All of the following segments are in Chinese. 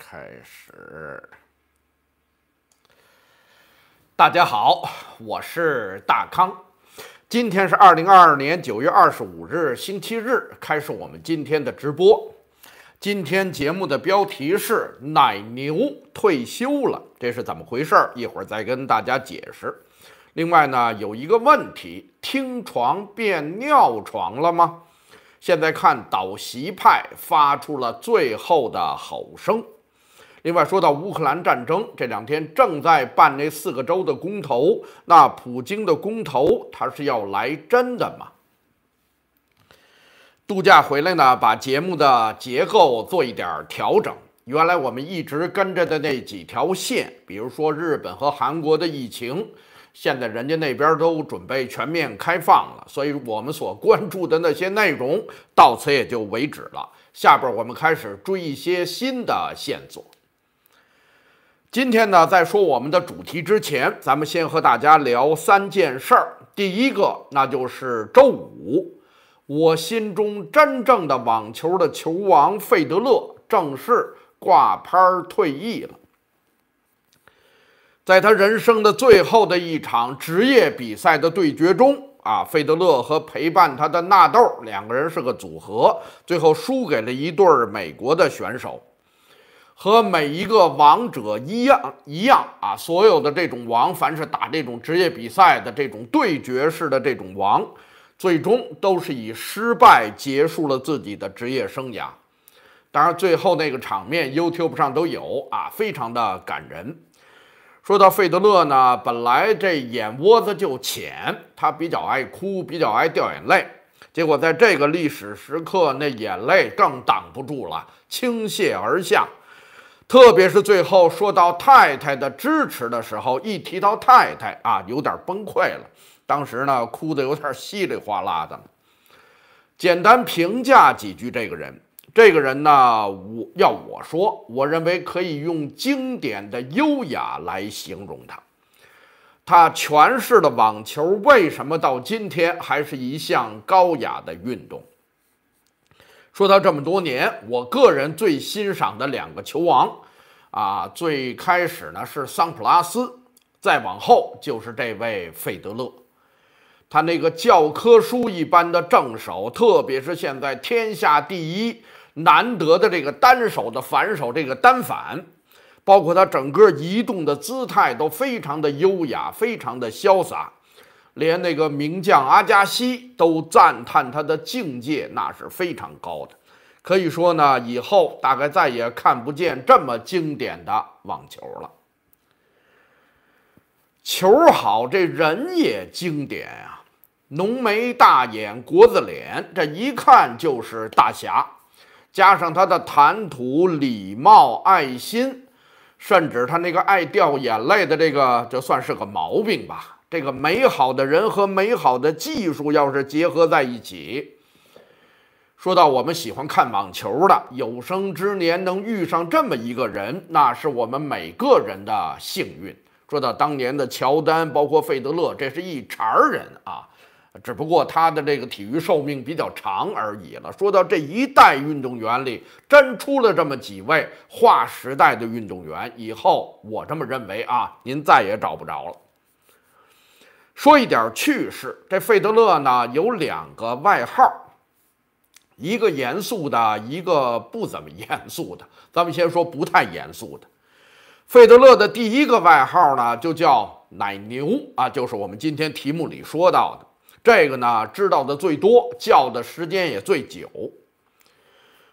开始，大家好，我是大康，今天是二零二二年九月二十五日，星期日，开始我们今天的直播。今天节目的标题是“奶牛退休了，这是怎么回事儿？”一会儿再跟大家解释。另外呢，有一个问题：听床变尿床了吗？现在看倒席派发出了最后的吼声。另外说到乌克兰战争，这两天正在办那四个州的公投，那普京的公投他是要来真的吗？度假回来呢，把节目的结构做一点调整。原来我们一直跟着的那几条线，比如说日本和韩国的疫情，现在人家那边都准备全面开放了，所以我们所关注的那些内容到此也就为止了。下边我们开始追一些新的线索。今天呢，在说我们的主题之前，咱们先和大家聊三件事儿。第一个，那就是周五，我心中真正的网球的球王费德勒正式挂牌儿退役了。在他人生的最后的一场职业比赛的对决中，啊，费德勒和陪伴他的纳豆两个人是个组合，最后输给了一对儿美国的选手。和每一个王者一样，一样啊！所有的这种王，凡是打这种职业比赛的这种对决式的这种王，最终都是以失败结束了自己的职业生涯。当然，最后那个场面 YouTube 上都有啊，非常的感人。说到费德勒呢，本来这眼窝子就浅，他比较爱哭，比较爱掉眼泪。结果在这个历史时刻，那眼泪更挡不住了，倾泻而下。特别是最后说到太太的支持的时候，一提到太太啊，有点崩溃了。当时呢，哭得有点稀里哗啦的。简单评价几句这个人，这个人呢，我要我说，我认为可以用经典的优雅来形容他。他诠释的网球为什么到今天还是一项高雅的运动？说到这么多年，我个人最欣赏的两个球王，啊，最开始呢是桑普拉斯，再往后就是这位费德勒。他那个教科书一般的正手，特别是现在天下第一难得的这个单手的反手这个单反，包括他整个移动的姿态都非常的优雅，非常的潇洒。连那个名将阿加西都赞叹他的境界，那是非常高的。可以说呢，以后大概再也看不见这么经典的网球了。球好，这人也经典啊！浓眉大眼，国字脸，这一看就是大侠。加上他的谈吐、礼貌、爱心，甚至他那个爱掉眼泪的这个，就算是个毛病吧。这个美好的人和美好的技术要是结合在一起。说到我们喜欢看网球的，有生之年能遇上这么一个人，那是我们每个人的幸运。说到当年的乔丹，包括费德勒，这是一茬人啊，只不过他的这个体育寿命比较长而已了。说到这一代运动员里，真出了这么几位划时代的运动员，以后我这么认为啊，您再也找不着了。说一点趣事，这费德勒呢有两个外号，一个严肃的，一个不怎么严肃的。咱们先说不太严肃的。费德勒的第一个外号呢就叫“奶牛”啊，就是我们今天题目里说到的。这个呢知道的最多，叫的时间也最久。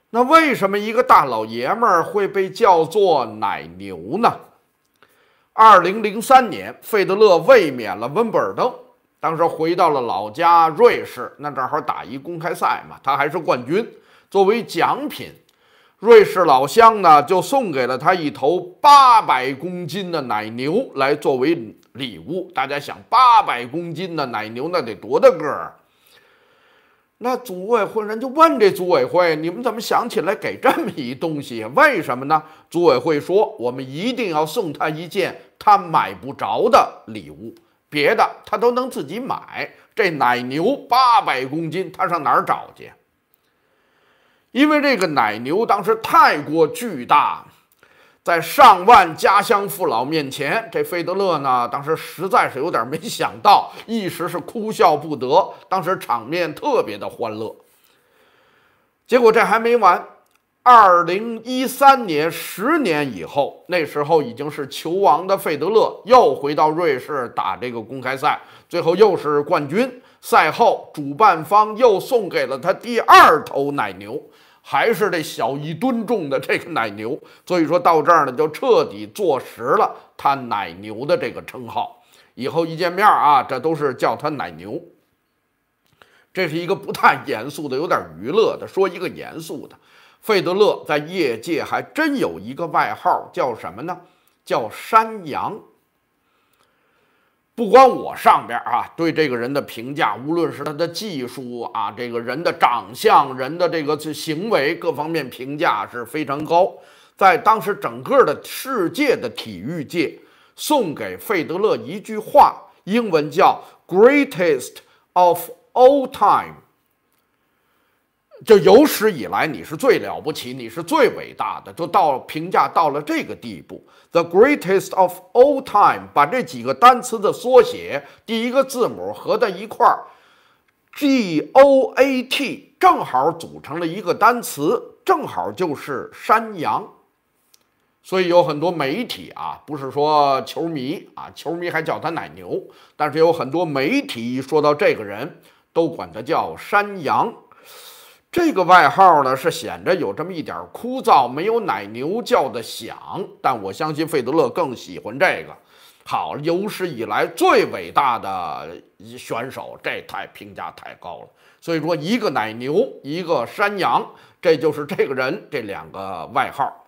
那为什么一个大老爷们儿会被叫做奶牛呢？二零零三年，费德勒卫冕了温布尔登，当时回到了老家瑞士，那正好打一公开赛嘛，他还是冠军。作为奖品，瑞士老乡呢就送给了他一头八百公斤的奶牛来作为礼物。大家想，八百公斤的奶牛那得多大个儿？那组委会人就问这组委会：“你们怎么想起来给这么一东西？为什么呢？”组委会说：“我们一定要送他一件他买不着的礼物，别的他都能自己买。这奶牛八百公斤，他上哪儿找去？因为这个奶牛当时太过巨大。”在上万家乡父老面前，这费德勒呢，当时实在是有点没想到，一时是哭笑不得。当时场面特别的欢乐。结果这还没完，二零一三年十年以后，那时候已经是球王的费德勒又回到瑞士打这个公开赛，最后又是冠军。赛后主办方又送给了他第二头奶牛。还是这小一吨重的这个奶牛，所以说到这儿呢，就彻底坐实了他奶牛的这个称号。以后一见面啊，这都是叫他奶牛。这是一个不太严肃的，有点娱乐的。说一个严肃的，费德勒在业界还真有一个外号，叫什么呢？叫山羊。不光我上边啊，对这个人的评价，无论是他的技术啊，这个人的长相、人的这个行为各方面评价是非常高，在当时整个的世界的体育界，送给费德勒一句话，英文叫 “greatest of all time”。就有史以来，你是最了不起，你是最伟大的，就到评价到了这个地步。The greatest of all time，把这几个单词的缩写，第一个字母合在一块儿，G O A T，正好组成了一个单词，正好就是山羊。所以有很多媒体啊，不是说球迷啊，球迷还叫他奶牛，但是有很多媒体一说到这个人，都管他叫山羊。这个外号呢是显着有这么一点枯燥，没有奶牛叫的响，但我相信费德勒更喜欢这个。好，有史以来最伟大的选手，这太评价太高了。所以说，一个奶牛，一个山羊，这就是这个人这两个外号。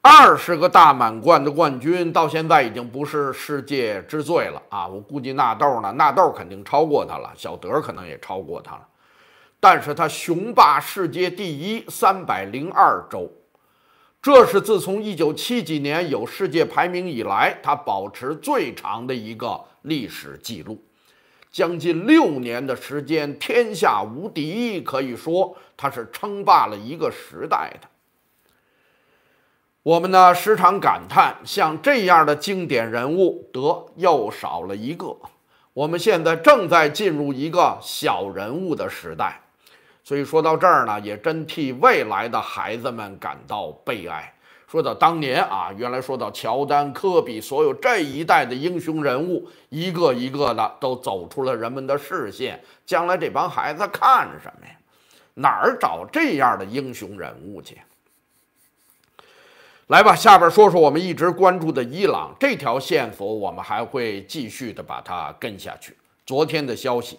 二十个大满贯的冠军，到现在已经不是世界之最了啊！我估计纳豆呢，纳豆肯定超过他了，小德可能也超过他了。但是他雄霸世界第一三百零二周，这是自从一九七几年有世界排名以来，他保持最长的一个历史记录，将近六年的时间，天下无敌，可以说他是称霸了一个时代的。我们呢，时常感叹，像这样的经典人物，得又少了一个。我们现在正在进入一个小人物的时代。所以说到这儿呢，也真替未来的孩子们感到悲哀。说到当年啊，原来说到乔丹、科比，所有这一代的英雄人物，一个一个的都走出了人们的视线。将来这帮孩子看什么呀？哪儿找这样的英雄人物去？来吧，下边说说我们一直关注的伊朗这条线索，我们还会继续的把它跟下去。昨天的消息。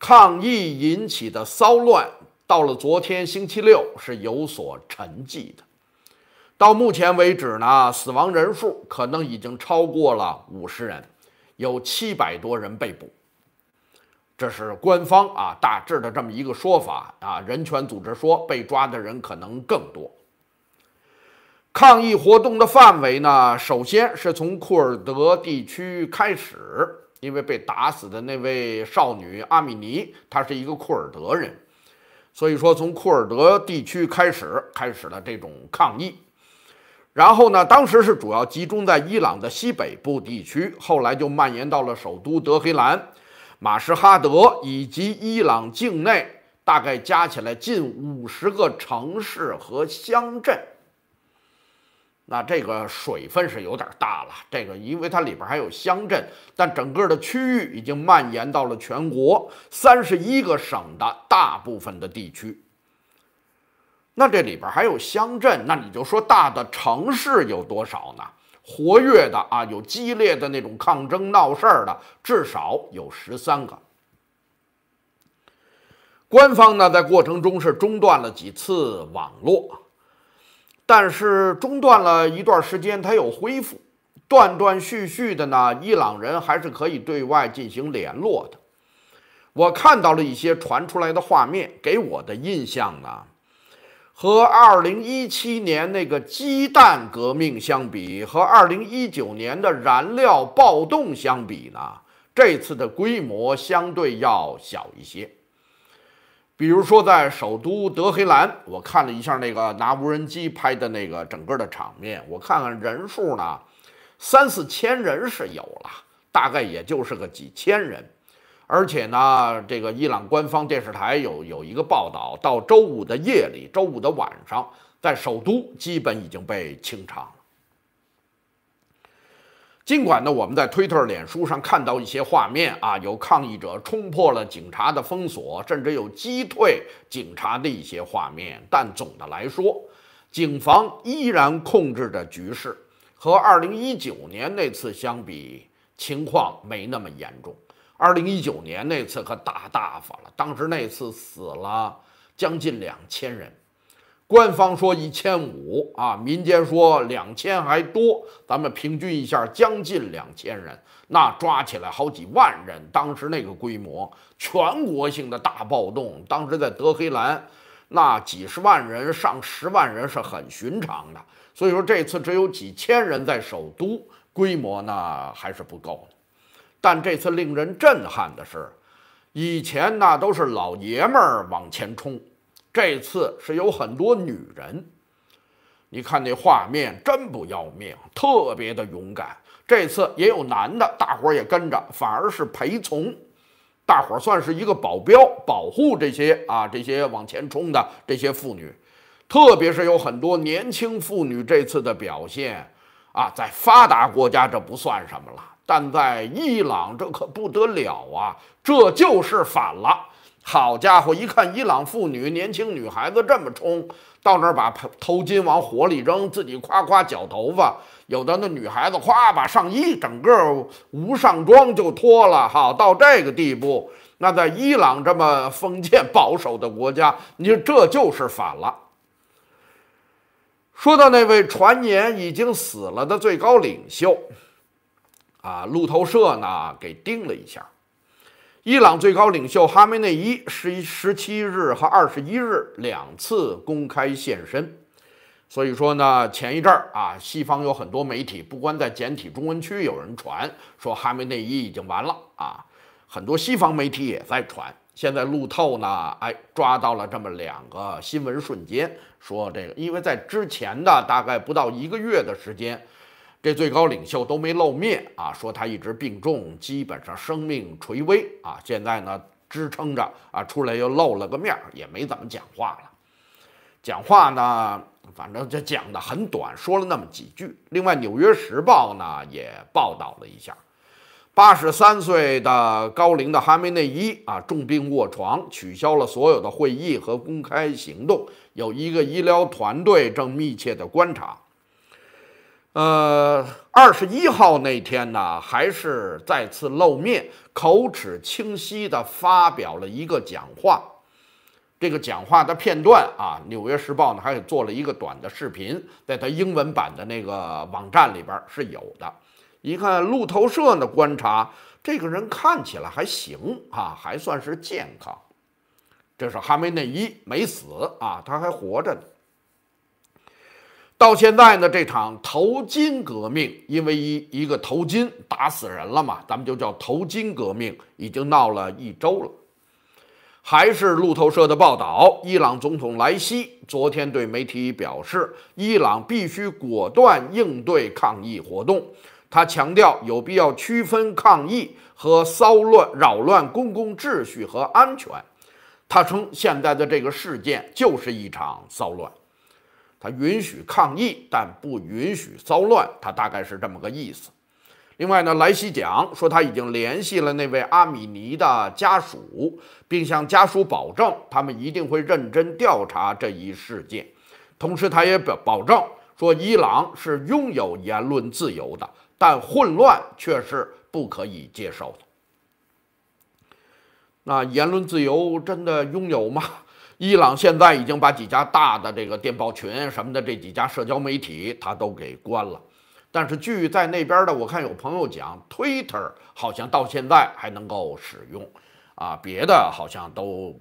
抗议引起的骚乱，到了昨天星期六是有所沉寂的。到目前为止呢，死亡人数可能已经超过了五十人，有七百多人被捕。这是官方啊大致的这么一个说法啊。人权组织说被抓的人可能更多。抗议活动的范围呢，首先是从库尔德地区开始。因为被打死的那位少女阿米尼，她是一个库尔德人，所以说从库尔德地区开始开始了这种抗议，然后呢，当时是主要集中在伊朗的西北部地区，后来就蔓延到了首都德黑兰、马什哈德以及伊朗境内，大概加起来近五十个城市和乡镇。那这个水分是有点大了，这个因为它里边还有乡镇，但整个的区域已经蔓延到了全国三十一个省的大部分的地区。那这里边还有乡镇，那你就说大的城市有多少呢？活跃的啊，有激烈的那种抗争闹事儿的，至少有十三个。官方呢在过程中是中断了几次网络。但是中断了一段时间，它又恢复，断断续续的呢。伊朗人还是可以对外进行联络的。我看到了一些传出来的画面，给我的印象呢，和2017年那个鸡蛋革命相比，和2019年的燃料暴动相比呢，这次的规模相对要小一些。比如说，在首都德黑兰，我看了一下那个拿无人机拍的那个整个的场面，我看看人数呢，三四千人是有了，大概也就是个几千人，而且呢，这个伊朗官方电视台有有一个报道，到周五的夜里，周五的晚上，在首都基本已经被清场。尽管呢，我们在推特、脸书上看到一些画面啊，有抗议者冲破了警察的封锁，甚至有击退警察的一些画面，但总的来说，警方依然控制着局势。和2019年那次相比，情况没那么严重。2019年那次可打大发了，当时那次死了将近两千人。官方说一千五啊，民间说两千还多，咱们平均一下，将近两千人，那抓起来好几万人。当时那个规模，全国性的大暴动，当时在德黑兰，那几十万人、上十万人是很寻常的。所以说这次只有几千人在首都，规模呢还是不够的。但这次令人震撼的是，以前那都是老爷们儿往前冲。这次是有很多女人，你看那画面真不要命，特别的勇敢。这次也有男的，大伙儿也跟着，反而是陪从，大伙儿算是一个保镖，保护这些啊这些往前冲的这些妇女，特别是有很多年轻妇女。这次的表现啊，在发达国家这不算什么了，但在伊朗这可不得了啊，这就是反了。好家伙，一看伊朗妇女、年轻女孩子这么冲到那儿，把头巾往火里扔，自己夸夸绞头发，有的那女孩子夸把上衣整个无上装就脱了，哈，到这个地步，那在伊朗这么封建保守的国家，你这就是反了。说到那位传言已经死了的最高领袖，啊，路透社呢给盯了一下。伊朗最高领袖哈梅内伊十一十七日和二十一日两次公开现身，所以说呢，前一阵儿啊，西方有很多媒体，不光在简体中文区有人传说哈梅内伊已经完了啊，很多西方媒体也在传。现在路透呢，哎，抓到了这么两个新闻瞬间，说这个，因为在之前的大概不到一个月的时间。这最高领袖都没露面啊，说他一直病重，基本上生命垂危啊。现在呢，支撑着啊，出来又露了个面，也没怎么讲话了。讲话呢，反正就讲的很短，说了那么几句。另外，《纽约时报》呢也报道了一下，八十三岁的高龄的哈梅内伊啊，重病卧床，取消了所有的会议和公开行动，有一个医疗团队正密切的观察。呃，二十一号那天呢，还是再次露面，口齿清晰地发表了一个讲话。这个讲话的片段啊，《纽约时报》呢还做了一个短的视频，在他英文版的那个网站里边是有的。一看，《路透社》呢观察，这个人看起来还行啊，还算是健康。这是哈梅内伊没死啊，他还活着呢。到现在呢，这场头巾革命，因为一一个头巾打死人了嘛，咱们就叫头巾革命，已经闹了一周了。还是路透社的报道，伊朗总统莱西昨天对媒体表示，伊朗必须果断应对抗议活动。他强调有必要区分抗议和骚乱、扰乱公共秩序和安全。他称现在的这个事件就是一场骚乱。他允许抗议，但不允许骚乱，他大概是这么个意思。另外呢，莱西讲说他已经联系了那位阿米尼的家属，并向家属保证，他们一定会认真调查这一事件。同时，他也表保证说，伊朗是拥有言论自由的，但混乱却是不可以接受的。那言论自由真的拥有吗？伊朗现在已经把几家大的这个电报群什么的这几家社交媒体他都给关了，但是据在那边的我看有朋友讲，Twitter 好像到现在还能够使用，啊，别的好像都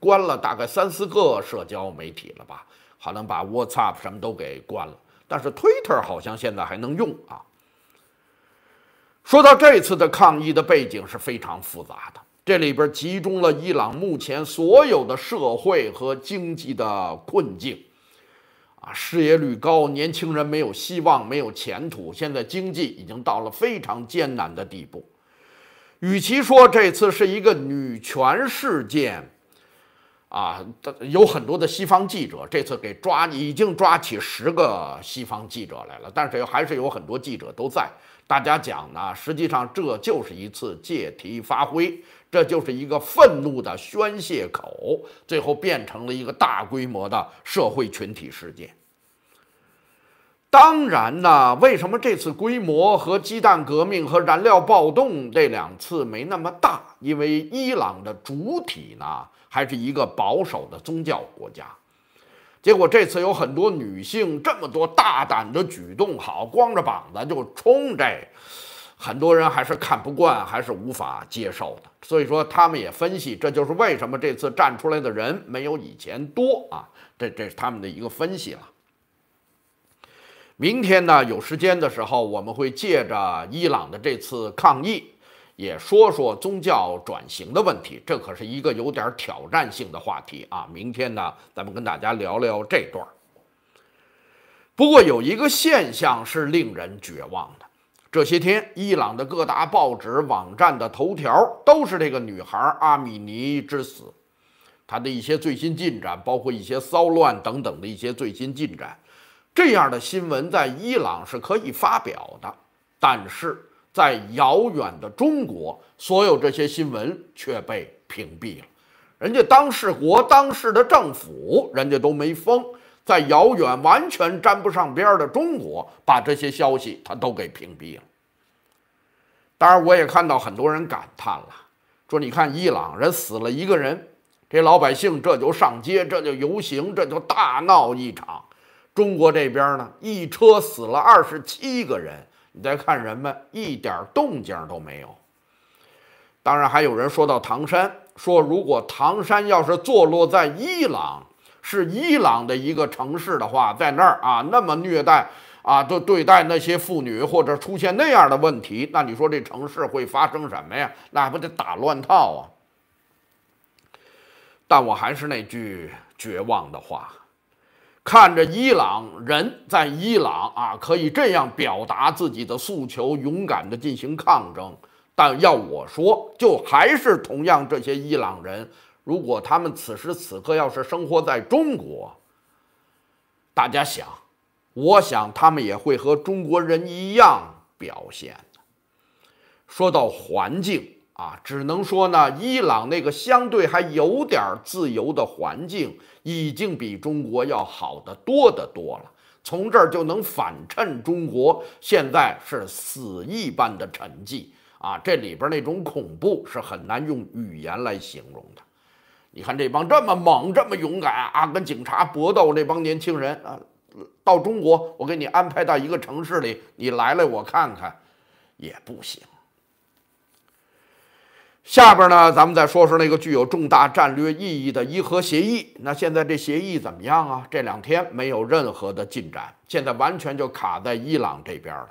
关了大概三四个社交媒体了吧，好像把 WhatsApp 什么都给关了，但是 Twitter 好像现在还能用啊。说到这次的抗议的背景是非常复杂的。这里边集中了伊朗目前所有的社会和经济的困境，啊，失业率高，年轻人没有希望，没有前途。现在经济已经到了非常艰难的地步。与其说这次是一个女权事件，啊，有很多的西方记者，这次给抓已经抓起十个西方记者来了，但是还是有很多记者都在。大家讲呢，实际上这就是一次借题发挥。这就是一个愤怒的宣泄口，最后变成了一个大规模的社会群体事件。当然呢，为什么这次规模和鸡蛋革命和燃料暴动这两次没那么大？因为伊朗的主体呢，还是一个保守的宗教国家。结果这次有很多女性，这么多大胆的举动，好，光着膀子就冲这。很多人还是看不惯，还是无法接受的，所以说他们也分析，这就是为什么这次站出来的人没有以前多啊。这这是他们的一个分析了。明天呢，有时间的时候，我们会借着伊朗的这次抗议，也说说宗教转型的问题。这可是一个有点挑战性的话题啊。明天呢，咱们跟大家聊聊这段儿。不过有一个现象是令人绝望的。这些天，伊朗的各大报纸、网站的头条都是这个女孩阿米尼之死，她的一些最新进展，包括一些骚乱等等的一些最新进展。这样的新闻在伊朗是可以发表的，但是在遥远的中国，所有这些新闻却被屏蔽了。人家当事国、当事的政府，人家都没封，在遥远完全沾不上边儿的中国，把这些消息他都给屏蔽了。当然，我也看到很多人感叹了，说：“你看，伊朗人死了一个人，这老百姓这就上街，这就游行，这就大闹一场。中国这边呢，一车死了二十七个人，你再看人们一点动静都没有。”当然，还有人说到唐山，说如果唐山要是坐落在伊朗，是伊朗的一个城市的话，在那儿啊，那么虐待。啊，对对待那些妇女或者出现那样的问题，那你说这城市会发生什么呀？那不得打乱套啊！但我还是那句绝望的话：，看着伊朗人在伊朗啊，可以这样表达自己的诉求，勇敢的进行抗争。但要我说，就还是同样这些伊朗人，如果他们此时此刻要是生活在中国，大家想。我想他们也会和中国人一样表现。说到环境啊，只能说呢，伊朗那个相对还有点自由的环境，已经比中国要好得多得多了。从这儿就能反衬中国现在是死一般的沉寂啊，这里边那种恐怖是很难用语言来形容的。你看这帮这么猛、这么勇敢啊，跟警察搏斗那帮年轻人啊。到中国，我给你安排到一个城市里，你来来我看看，也不行。下边呢，咱们再说说那个具有重大战略意义的伊核协议。那现在这协议怎么样啊？这两天没有任何的进展，现在完全就卡在伊朗这边了。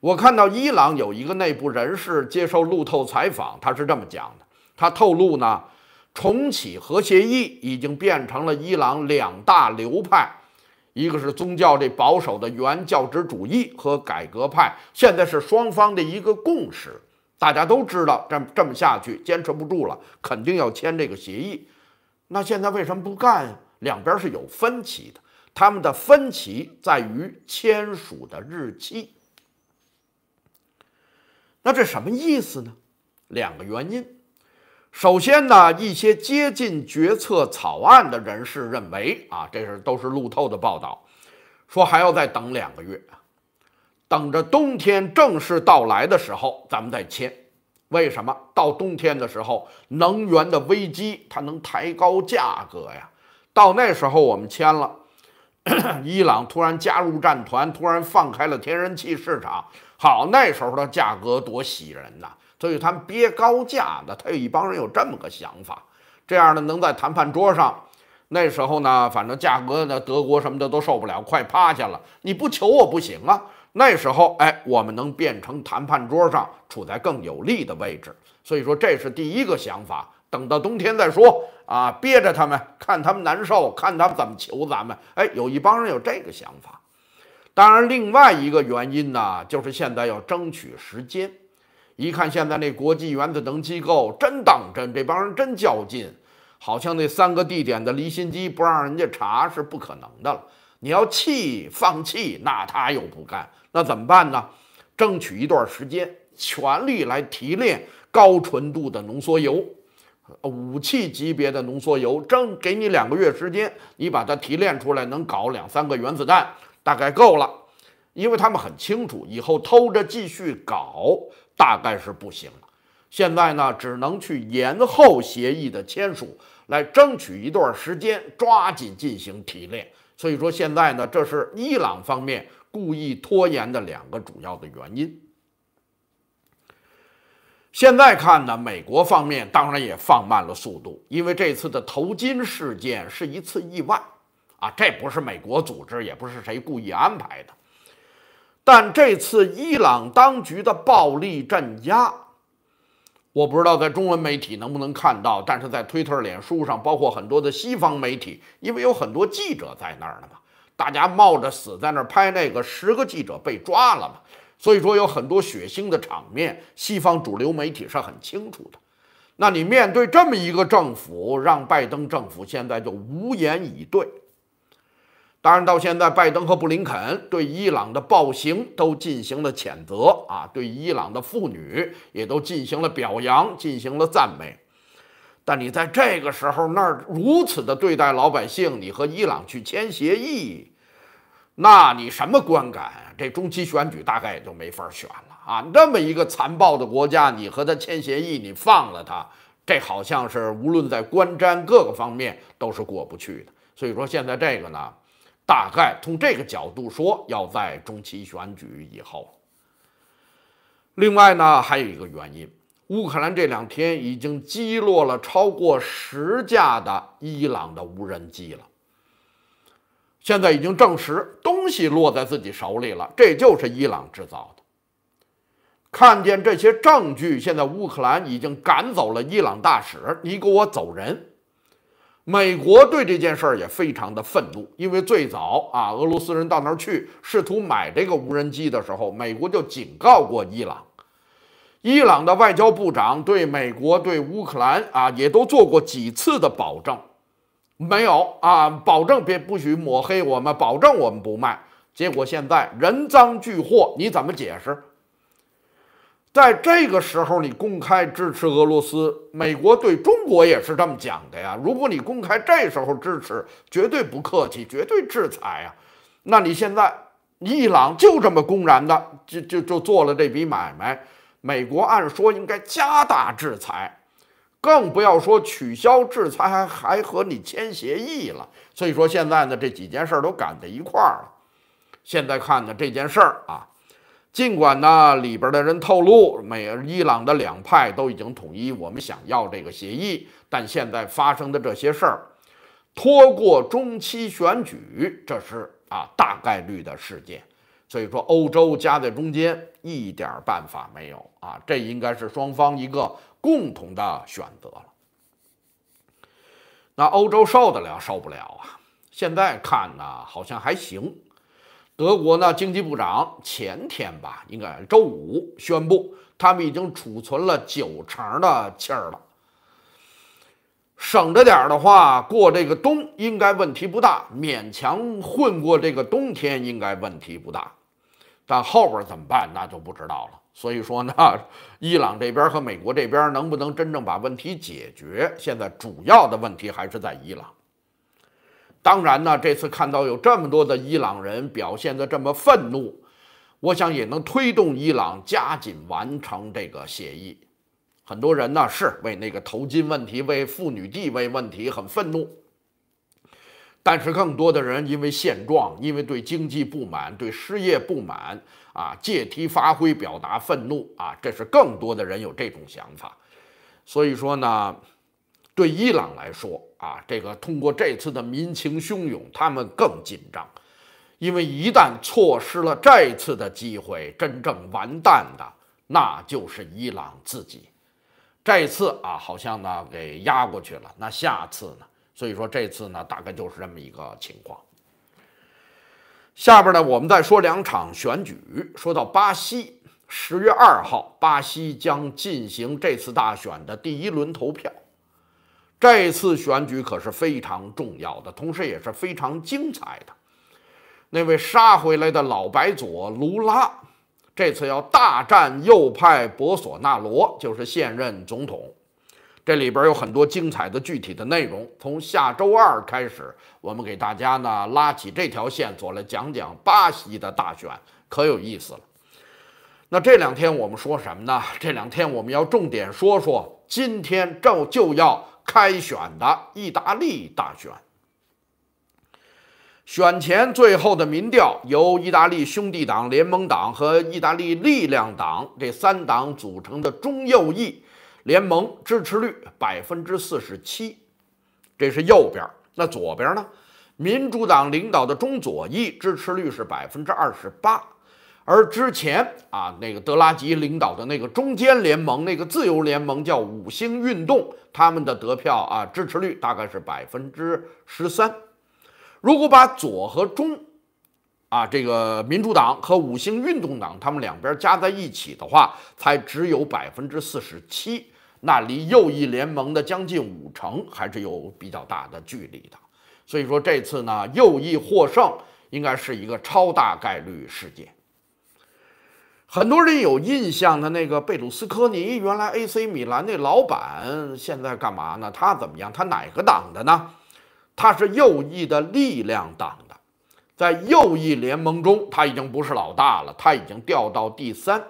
我看到伊朗有一个内部人士接受路透采访，他是这么讲的：，他透露呢，重启核协议已经变成了伊朗两大流派。一个是宗教这保守的原教旨主义和改革派，现在是双方的一个共识。大家都知道，这这么下去坚持不住了，肯定要签这个协议。那现在为什么不干？两边是有分歧的，他们的分歧在于签署的日期。那这什么意思呢？两个原因。首先呢，一些接近决策草案的人士认为，啊，这是都是路透的报道，说还要再等两个月，等着冬天正式到来的时候，咱们再签。为什么？到冬天的时候，能源的危机它能抬高价格呀。到那时候我们签了，伊朗突然加入战团，突然放开了天然气市场，好，那时候的价格多喜人呐。所以，他憋高价的，他有一帮人有这么个想法，这样的能在谈判桌上。那时候呢，反正价格呢，德国什么的都受不了，快趴下了。你不求我不行啊。那时候，哎，我们能变成谈判桌上处在更有利的位置。所以说，这是第一个想法。等到冬天再说啊，憋着他们，看他们难受，看他们怎么求咱们。哎，有一帮人有这个想法。当然，另外一个原因呢，就是现在要争取时间。一看现在那国际原子能机构真当真，这帮人真较劲，好像那三个地点的离心机不让人家查是不可能的了。你要弃放弃，那他又不干，那怎么办呢？争取一段时间，全力来提炼高纯度的浓缩铀，武器级别的浓缩铀，争给你两个月时间，你把它提炼出来，能搞两三个原子弹大概够了，因为他们很清楚，以后偷着继续搞。大概是不行了，现在呢，只能去延后协议的签署，来争取一段时间，抓紧进行提炼。所以说，现在呢，这是伊朗方面故意拖延的两个主要的原因。现在看呢，美国方面当然也放慢了速度，因为这次的头金事件是一次意外，啊，这不是美国组织，也不是谁故意安排的。但这次伊朗当局的暴力镇压，我不知道在中文媒体能不能看到，但是在推特、脸书上，包括很多的西方媒体，因为有很多记者在那儿呢嘛，大家冒着死在那儿拍那个，十个记者被抓了嘛，所以说有很多血腥的场面，西方主流媒体是很清楚的。那你面对这么一个政府，让拜登政府现在就无言以对。当然，到现在，拜登和布林肯对伊朗的暴行都进行了谴责啊，对伊朗的妇女也都进行了表扬，进行了赞美。但你在这个时候那儿如此的对待老百姓，你和伊朗去签协议，那你什么观感？这中期选举大概也就没法选了啊！那么一个残暴的国家，你和他签协议，你放了他，这好像是无论在观瞻各个方面都是过不去的。所以说，现在这个呢？大概从这个角度说，要在中期选举以后。另外呢，还有一个原因，乌克兰这两天已经击落了超过十架的伊朗的无人机了。现在已经证实东西落在自己手里了，这就是伊朗制造的。看见这些证据，现在乌克兰已经赶走了伊朗大使，你给我走人。美国对这件事儿也非常的愤怒，因为最早啊，俄罗斯人到那儿去试图买这个无人机的时候，美国就警告过伊朗。伊朗的外交部长对美国、对乌克兰啊，也都做过几次的保证，没有啊，保证别不许抹黑我们，保证我们不卖。结果现在人赃俱获，你怎么解释？在这个时候，你公开支持俄罗斯，美国对中国也是这么讲的呀。如果你公开这时候支持，绝对不客气，绝对制裁啊。那你现在伊朗就这么公然的就就就做了这笔买卖，美国按说应该加大制裁，更不要说取消制裁，还还和你签协议了。所以说现在呢，这几件事儿都赶在一块儿了。现在看呢这件事儿啊。尽管呢，里边的人透露，美伊朗的两派都已经统一，我们想要这个协议，但现在发生的这些事儿，拖过中期选举，这是啊大概率的事件，所以说欧洲夹在中间，一点办法没有啊，这应该是双方一个共同的选择了。那欧洲受得了受不了啊？现在看呢，好像还行。德国呢，经济部长前天吧，应该周五宣布，他们已经储存了九成的气儿了。省着点儿的话，过这个冬应该问题不大，勉强混过这个冬天应该问题不大。但后边怎么办，那就不知道了。所以说呢，伊朗这边和美国这边能不能真正把问题解决，现在主要的问题还是在伊朗。当然呢，这次看到有这么多的伊朗人表现得这么愤怒，我想也能推动伊朗加紧完成这个协议。很多人呢是为那个头巾问题、为妇女地位问题很愤怒，但是更多的人因为现状、因为对经济不满、对失业不满啊，借题发挥表达愤怒啊，这是更多的人有这种想法。所以说呢，对伊朗来说。啊，这个通过这次的民情汹涌，他们更紧张，因为一旦错失了这次的机会，真正完蛋的那就是伊朗自己。这次啊，好像呢给压过去了，那下次呢？所以说这次呢，大概就是这么一个情况。下边呢，我们再说两场选举。说到巴西，十月二号，巴西将进行这次大选的第一轮投票。这次选举可是非常重要的，同时也是非常精彩的。那位杀回来的老白左卢拉，这次要大战右派博索纳罗，就是现任总统。这里边有很多精彩的具体的内容。从下周二开始，我们给大家呢拉起这条线索来讲讲巴西的大选，可有意思了。那这两天我们说什么呢？这两天我们要重点说说，今天正就要。开选的意大利大选，选前最后的民调由意大利兄弟党、联盟党和意大利力量党这三党组成的中右翼联盟支持率百分之四十七，这是右边。那左边呢？民主党领导的中左翼支持率是百分之二十八。而之前啊，那个德拉吉领导的那个中间联盟，那个自由联盟叫五星运动，他们的得票啊支持率大概是百分之十三。如果把左和中，啊这个民主党和五星运动党他们两边加在一起的话，才只有百分之四十七，那离右翼联盟的将近五成还是有比较大的距离的。所以说这次呢，右翼获胜应该是一个超大概率事件。很多人有印象的那个贝鲁斯科尼，原来 A.C. 米兰那老板，现在干嘛呢？他怎么样？他哪个党的呢？他是右翼的力量党的，在右翼联盟中，他已经不是老大了，他已经掉到第三。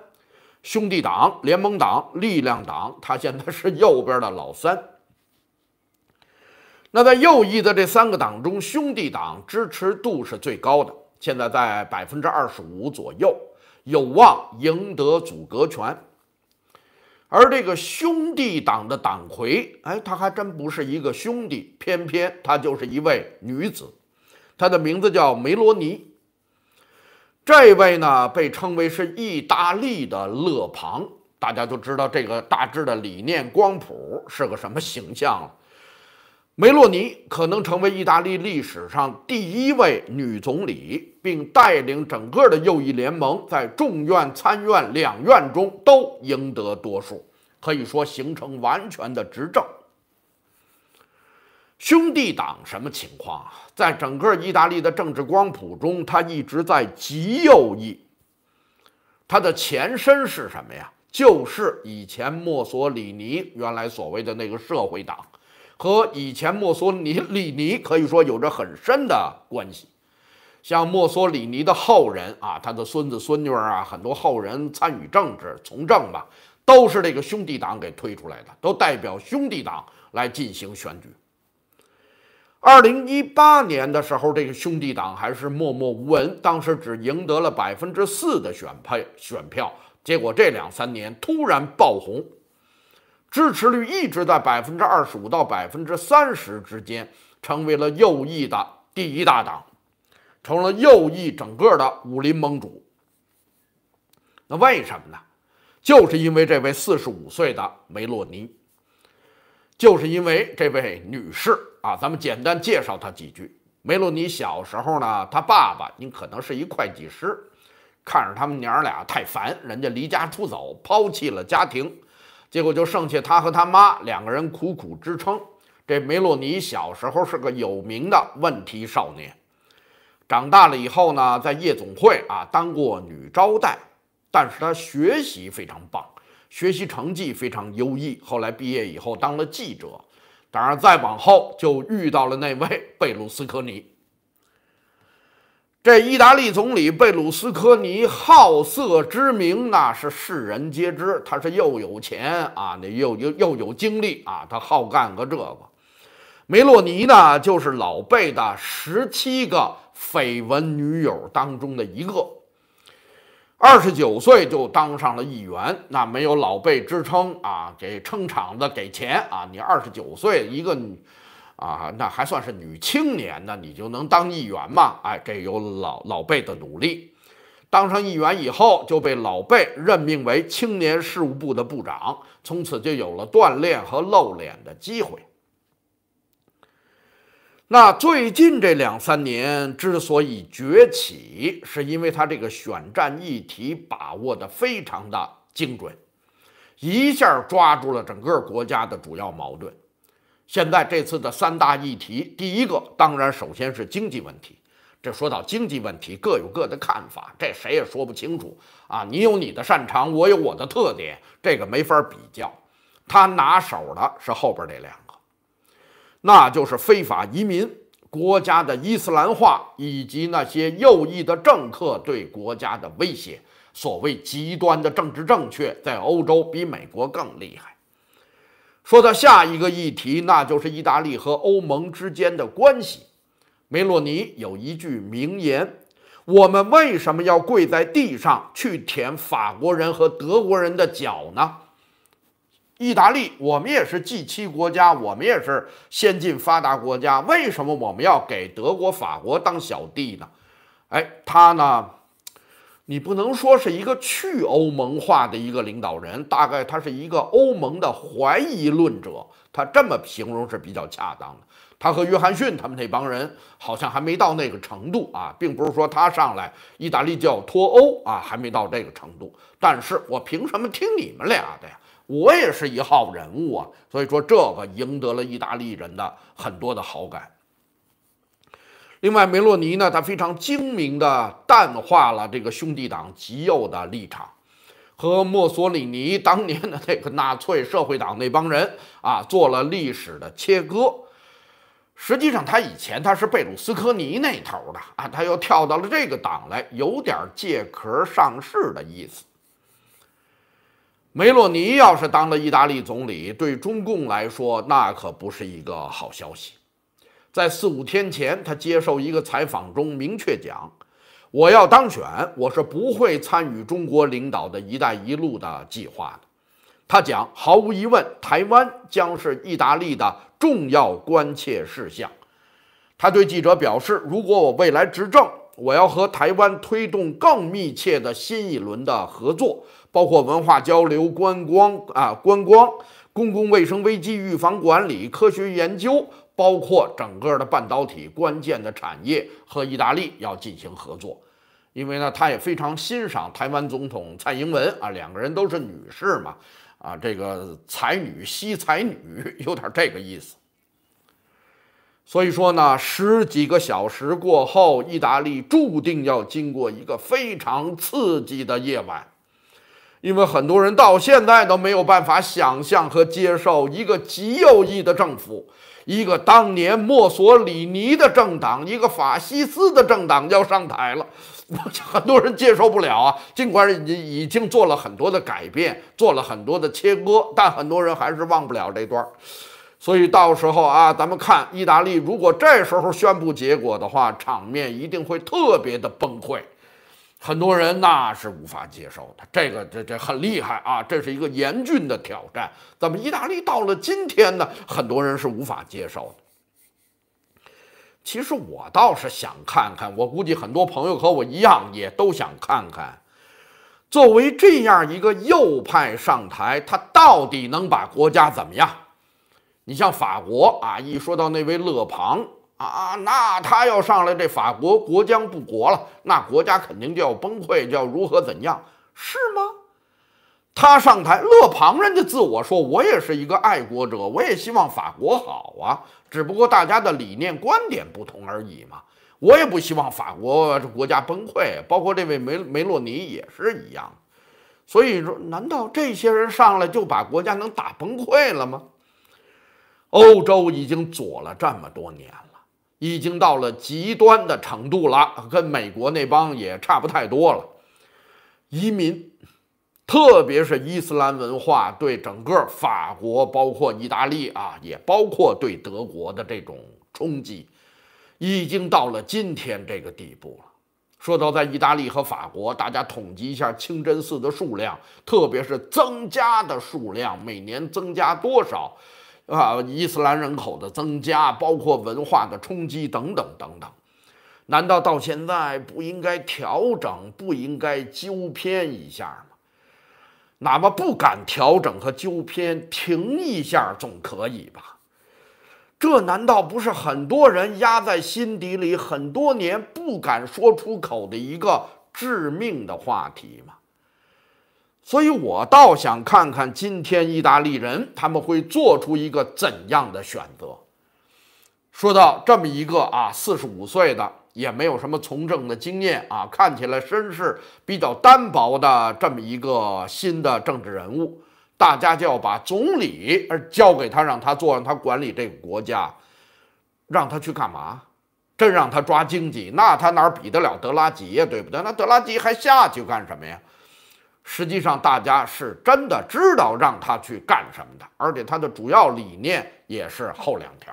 兄弟党、联盟党、力量党，他现在是右边的老三。那在右翼的这三个党中，兄弟党支持度是最高的，现在在百分之二十五左右。有望赢得阻隔权，而这个兄弟党的党魁，哎，他还真不是一个兄弟，偏偏他就是一位女子，她的名字叫梅罗尼。这位呢被称为是意大利的勒庞，大家就知道这个大致的理念光谱是个什么形象了。梅洛尼可能成为意大利历史上第一位女总理，并带领整个的右翼联盟在众院、参院两院中都赢得多数，可以说形成完全的执政。兄弟党什么情况啊？在整个意大利的政治光谱中，它一直在极右翼。它的前身是什么呀？就是以前墨索里尼原来所谓的那个社会党。和以前墨索里尼可以说有着很深的关系，像墨索里尼的后人啊，他的孙子孙女啊，很多后人参与政治从政吧，都是这个兄弟党给推出来的，都代表兄弟党来进行选举。二零一八年的时候，这个兄弟党还是默默无闻，当时只赢得了百分之四的选配选票，结果这两三年突然爆红。支持率一直在百分之二十五到百分之三十之间，成为了右翼的第一大党，成了右翼整个的武林盟主。那为什么呢？就是因为这位四十五岁的梅洛尼，就是因为这位女士啊，咱们简单介绍她几句。梅洛尼小时候呢，她爸爸您可能是一会计师，看着他们娘俩太烦，人家离家出走，抛弃了家庭。结果就剩下他和他妈两个人苦苦支撑。这梅洛尼小时候是个有名的问题少年，长大了以后呢，在夜总会啊当过女招待，但是他学习非常棒，学习成绩非常优异。后来毕业以后当了记者，当然再往后就遇到了那位贝卢斯科尼。这意大利总理贝鲁斯科尼好色之名，那是世人皆知。他是又有钱啊，那又又又有精力啊，他好干个这个。梅洛尼呢，就是老贝的十七个绯闻女友当中的一个。二十九岁就当上了议员，那没有老贝支撑啊，给撑场子给钱啊。你二十九岁一个女。啊，那还算是女青年呢，你就能当议员嘛？哎，这有老老贝的努力。当上议员以后，就被老贝任命为青年事务部的部长，从此就有了锻炼和露脸的机会。那最近这两三年之所以崛起，是因为他这个选战议题把握的非常的精准，一下抓住了整个国家的主要矛盾。现在这次的三大议题，第一个当然首先是经济问题。这说到经济问题，各有各的看法，这谁也说不清楚啊。你有你的擅长，我有我的特点，这个没法比较。他拿手的是后边这两个，那就是非法移民、国家的伊斯兰化以及那些右翼的政客对国家的威胁。所谓极端的政治正确，在欧洲比美国更厉害。说到下一个议题，那就是意大利和欧盟之间的关系。梅洛尼有一句名言：“我们为什么要跪在地上去舔法国人和德国人的脚呢？”意大利，我们也是 G 七国家，我们也是先进发达国家，为什么我们要给德国、法国当小弟呢？哎，他呢？你不能说是一个去欧盟化的一个领导人，大概他是一个欧盟的怀疑论者，他这么形容是比较恰当的。他和约翰逊他们那帮人好像还没到那个程度啊，并不是说他上来意大利就要脱欧啊，还没到这个程度。但是我凭什么听你们俩的呀？我也是一号人物啊，所以说这个赢得了意大利人的很多的好感。另外，梅洛尼呢，他非常精明地淡化了这个兄弟党极右的立场，和墨索里尼当年的那个纳粹社会党那帮人啊，做了历史的切割。实际上，他以前他是贝鲁斯科尼那头的啊，他又跳到了这个党来，有点借壳上市的意思。梅洛尼要是当了意大利总理，对中共来说，那可不是一个好消息。在四五天前，他接受一个采访中明确讲：“我要当选，我是不会参与中国领导的一带一路的计划的。”他讲：“毫无疑问，台湾将是意大利的重要关切事项。”他对记者表示：“如果我未来执政，我要和台湾推动更密切的新一轮的合作，包括文化交流、观光啊观光、公共卫生危机预防管理、科学研究。”包括整个的半导体关键的产业和意大利要进行合作，因为呢，他也非常欣赏台湾总统蔡英文啊，两个人都是女士嘛，啊，这个才女惜才女，有点这个意思。所以说呢，十几个小时过后，意大利注定要经过一个非常刺激的夜晚，因为很多人到现在都没有办法想象和接受一个极右翼的政府。一个当年墨索里尼的政党，一个法西斯的政党要上台了，很多人接受不了啊。尽管已经做了很多的改变，做了很多的切割，但很多人还是忘不了这段儿。所以到时候啊，咱们看意大利，如果这时候宣布结果的话，场面一定会特别的崩溃。很多人那是无法接受的，这个这这很厉害啊，这是一个严峻的挑战。怎么意大利到了今天呢？很多人是无法接受的。其实我倒是想看看，我估计很多朋友和我一样，也都想看看，作为这样一个右派上台，他到底能把国家怎么样？你像法国啊，一说到那位勒庞。啊，那他要上来，这法国国将不国了，那国家肯定就要崩溃，就要如何怎样，是吗？他上台，勒庞人家自我说，我也是一个爱国者，我也希望法国好啊，只不过大家的理念观点不同而已嘛。我也不希望法国这国家崩溃，包括这位梅梅洛尼也是一样。所以说，难道这些人上来就把国家能打崩溃了吗？欧洲已经左了这么多年了。已经到了极端的程度了，跟美国那帮也差不太多了。移民，特别是伊斯兰文化对整个法国，包括意大利啊，也包括对德国的这种冲击，已经到了今天这个地步了。说到在意大利和法国，大家统计一下清真寺的数量，特别是增加的数量，每年增加多少？啊，伊斯兰人口的增加，包括文化的冲击等等等等，难道到现在不应该调整、不应该纠偏一下吗？哪怕不敢调整和纠偏，停一下总可以吧？这难道不是很多人压在心底里很多年不敢说出口的一个致命的话题吗？所以我倒想看看今天意大利人他们会做出一个怎样的选择。说到这么一个啊，四十五岁的，也没有什么从政的经验啊，看起来身世比较单薄的这么一个新的政治人物，大家就要把总理而交给他，让他做，让他管理这个国家，让他去干嘛？真让他抓经济，那他哪比得了德拉吉呀，对不对？那德拉吉还下去干什么呀？实际上，大家是真的知道让他去干什么的，而且他的主要理念也是后两条：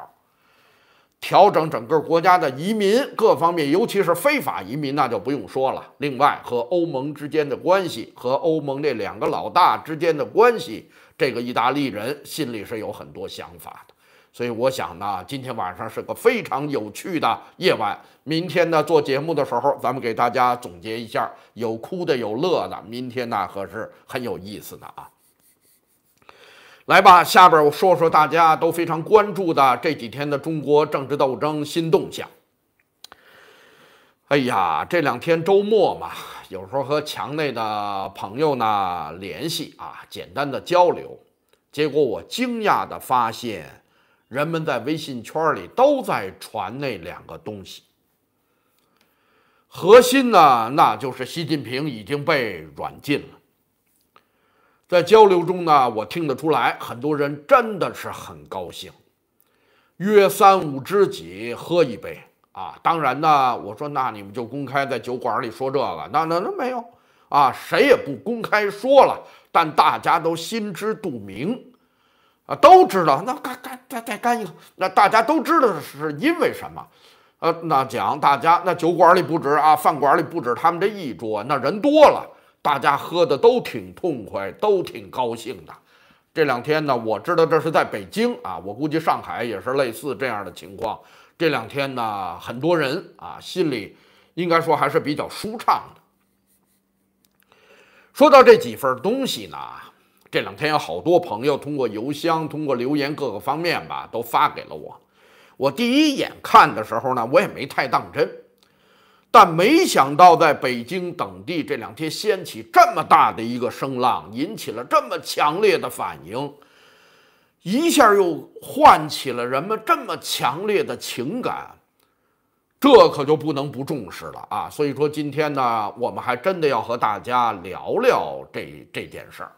调整整个国家的移民各方面，尤其是非法移民，那就不用说了。另外，和欧盟之间的关系，和欧盟这两个老大之间的关系，这个意大利人心里是有很多想法的。所以我想呢，今天晚上是个非常有趣的夜晚。明天呢做节目的时候，咱们给大家总结一下，有哭的，有乐的，明天呢可是很有意思的啊。来吧，下边我说说大家都非常关注的这几天的中国政治斗争新动向。哎呀，这两天周末嘛，有时候和墙内的朋友呢联系啊，简单的交流，结果我惊讶的发现。人们在微信圈里都在传那两个东西，核心呢，那就是习近平已经被软禁了。在交流中呢，我听得出来，很多人真的是很高兴，约三五知己喝一杯啊。当然呢，我说那你们就公开在酒馆里说这个，那那那没有啊，谁也不公开说了，但大家都心知肚明。啊，都知道那干干再再干一个，那大家都知道是因为什么，呃，那讲大家那酒馆里不止啊，饭馆里不止他们这一桌，那人多了，大家喝的都挺痛快，都挺高兴的。这两天呢，我知道这是在北京啊，我估计上海也是类似这样的情况。这两天呢，很多人啊，心里应该说还是比较舒畅的。说到这几份东西呢。这两天有好多朋友通过邮箱、通过留言各个方面吧，都发给了我。我第一眼看的时候呢，我也没太当真。但没想到在北京等地这两天掀起这么大的一个声浪，引起了这么强烈的反应，一下又唤起了人们这么强烈的情感，这可就不能不重视了啊！所以说，今天呢，我们还真的要和大家聊聊这这件事儿。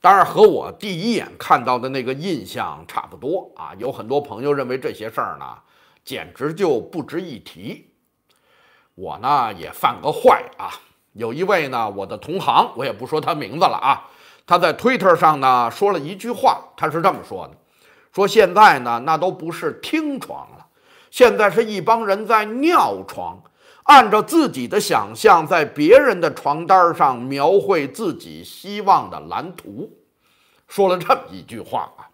当然和我第一眼看到的那个印象差不多啊，有很多朋友认为这些事儿呢，简直就不值一提。我呢也犯个坏啊，有一位呢我的同行，我也不说他名字了啊，他在 Twitter 上呢说了一句话，他是这么说的：说现在呢那都不是听床了，现在是一帮人在尿床。按照自己的想象，在别人的床单上描绘自己希望的蓝图，说了这么一句话啊，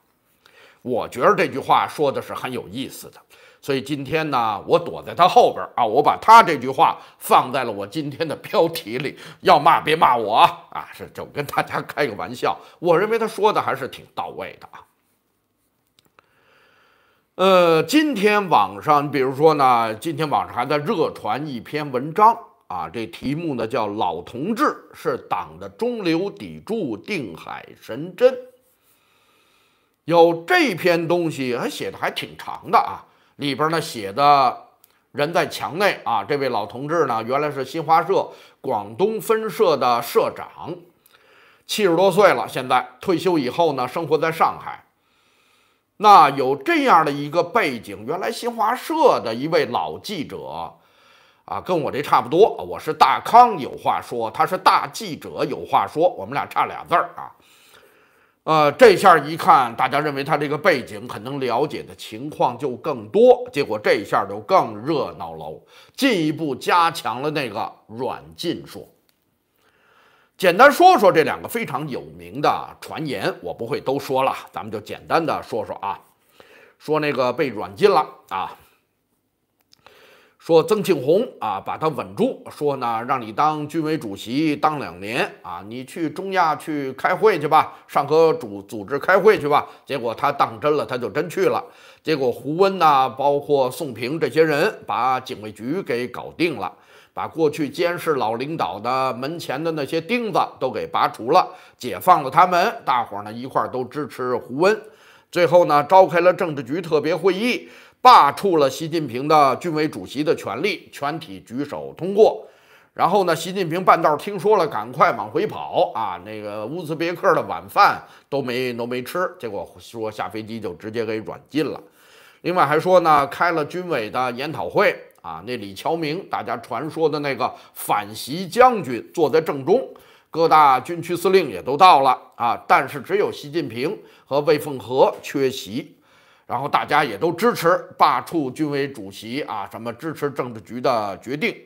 我觉得这句话说的是很有意思的，所以今天呢，我躲在他后边啊，我把他这句话放在了我今天的标题里，要骂别骂我啊，是就跟大家开个玩笑，我认为他说的还是挺到位的啊。呃，今天网上，比如说呢，今天网上还在热传一篇文章啊，这题目呢叫“老同志是党的中流砥柱，定海神针”。有这篇东西还写的还挺长的啊，里边呢写的人在墙内啊，这位老同志呢原来是新华社广东分社的社长，七十多岁了，现在退休以后呢，生活在上海。那有这样的一个背景，原来新华社的一位老记者，啊，跟我这差不多我是大康有话说，他是大记者有话说，我们俩差俩字儿啊，呃，这下一看，大家认为他这个背景可能了解的情况就更多，结果这下就更热闹喽，进一步加强了那个软禁说。简单说说这两个非常有名的传言，我不会都说了，咱们就简单的说说啊，说那个被软禁了啊，说曾庆红啊把他稳住，说呢让你当军委主席当两年啊，你去中亚去开会去吧，上个组组织开会去吧，结果他当真了，他就真去了，结果胡温呐，包括宋平这些人，把警卫局给搞定了。把过去监视老领导的门前的那些钉子都给拔除了，解放了他们。大伙儿呢一块儿都支持胡温。最后呢，召开了政治局特别会议，罢黜了习近平的军委主席的权利，全体举手通过。然后呢，习近平半道儿听说了，赶快往回跑啊！那个乌兹别克的晚饭都没都没吃，结果说下飞机就直接给软禁了。另外还说呢，开了军委的研讨会。啊，那李桥明，大家传说的那个反袭将军，坐在正中，各大军区司令也都到了啊，但是只有习近平和魏凤和缺席，然后大家也都支持罢黜军委主席啊，什么支持政治局的决定，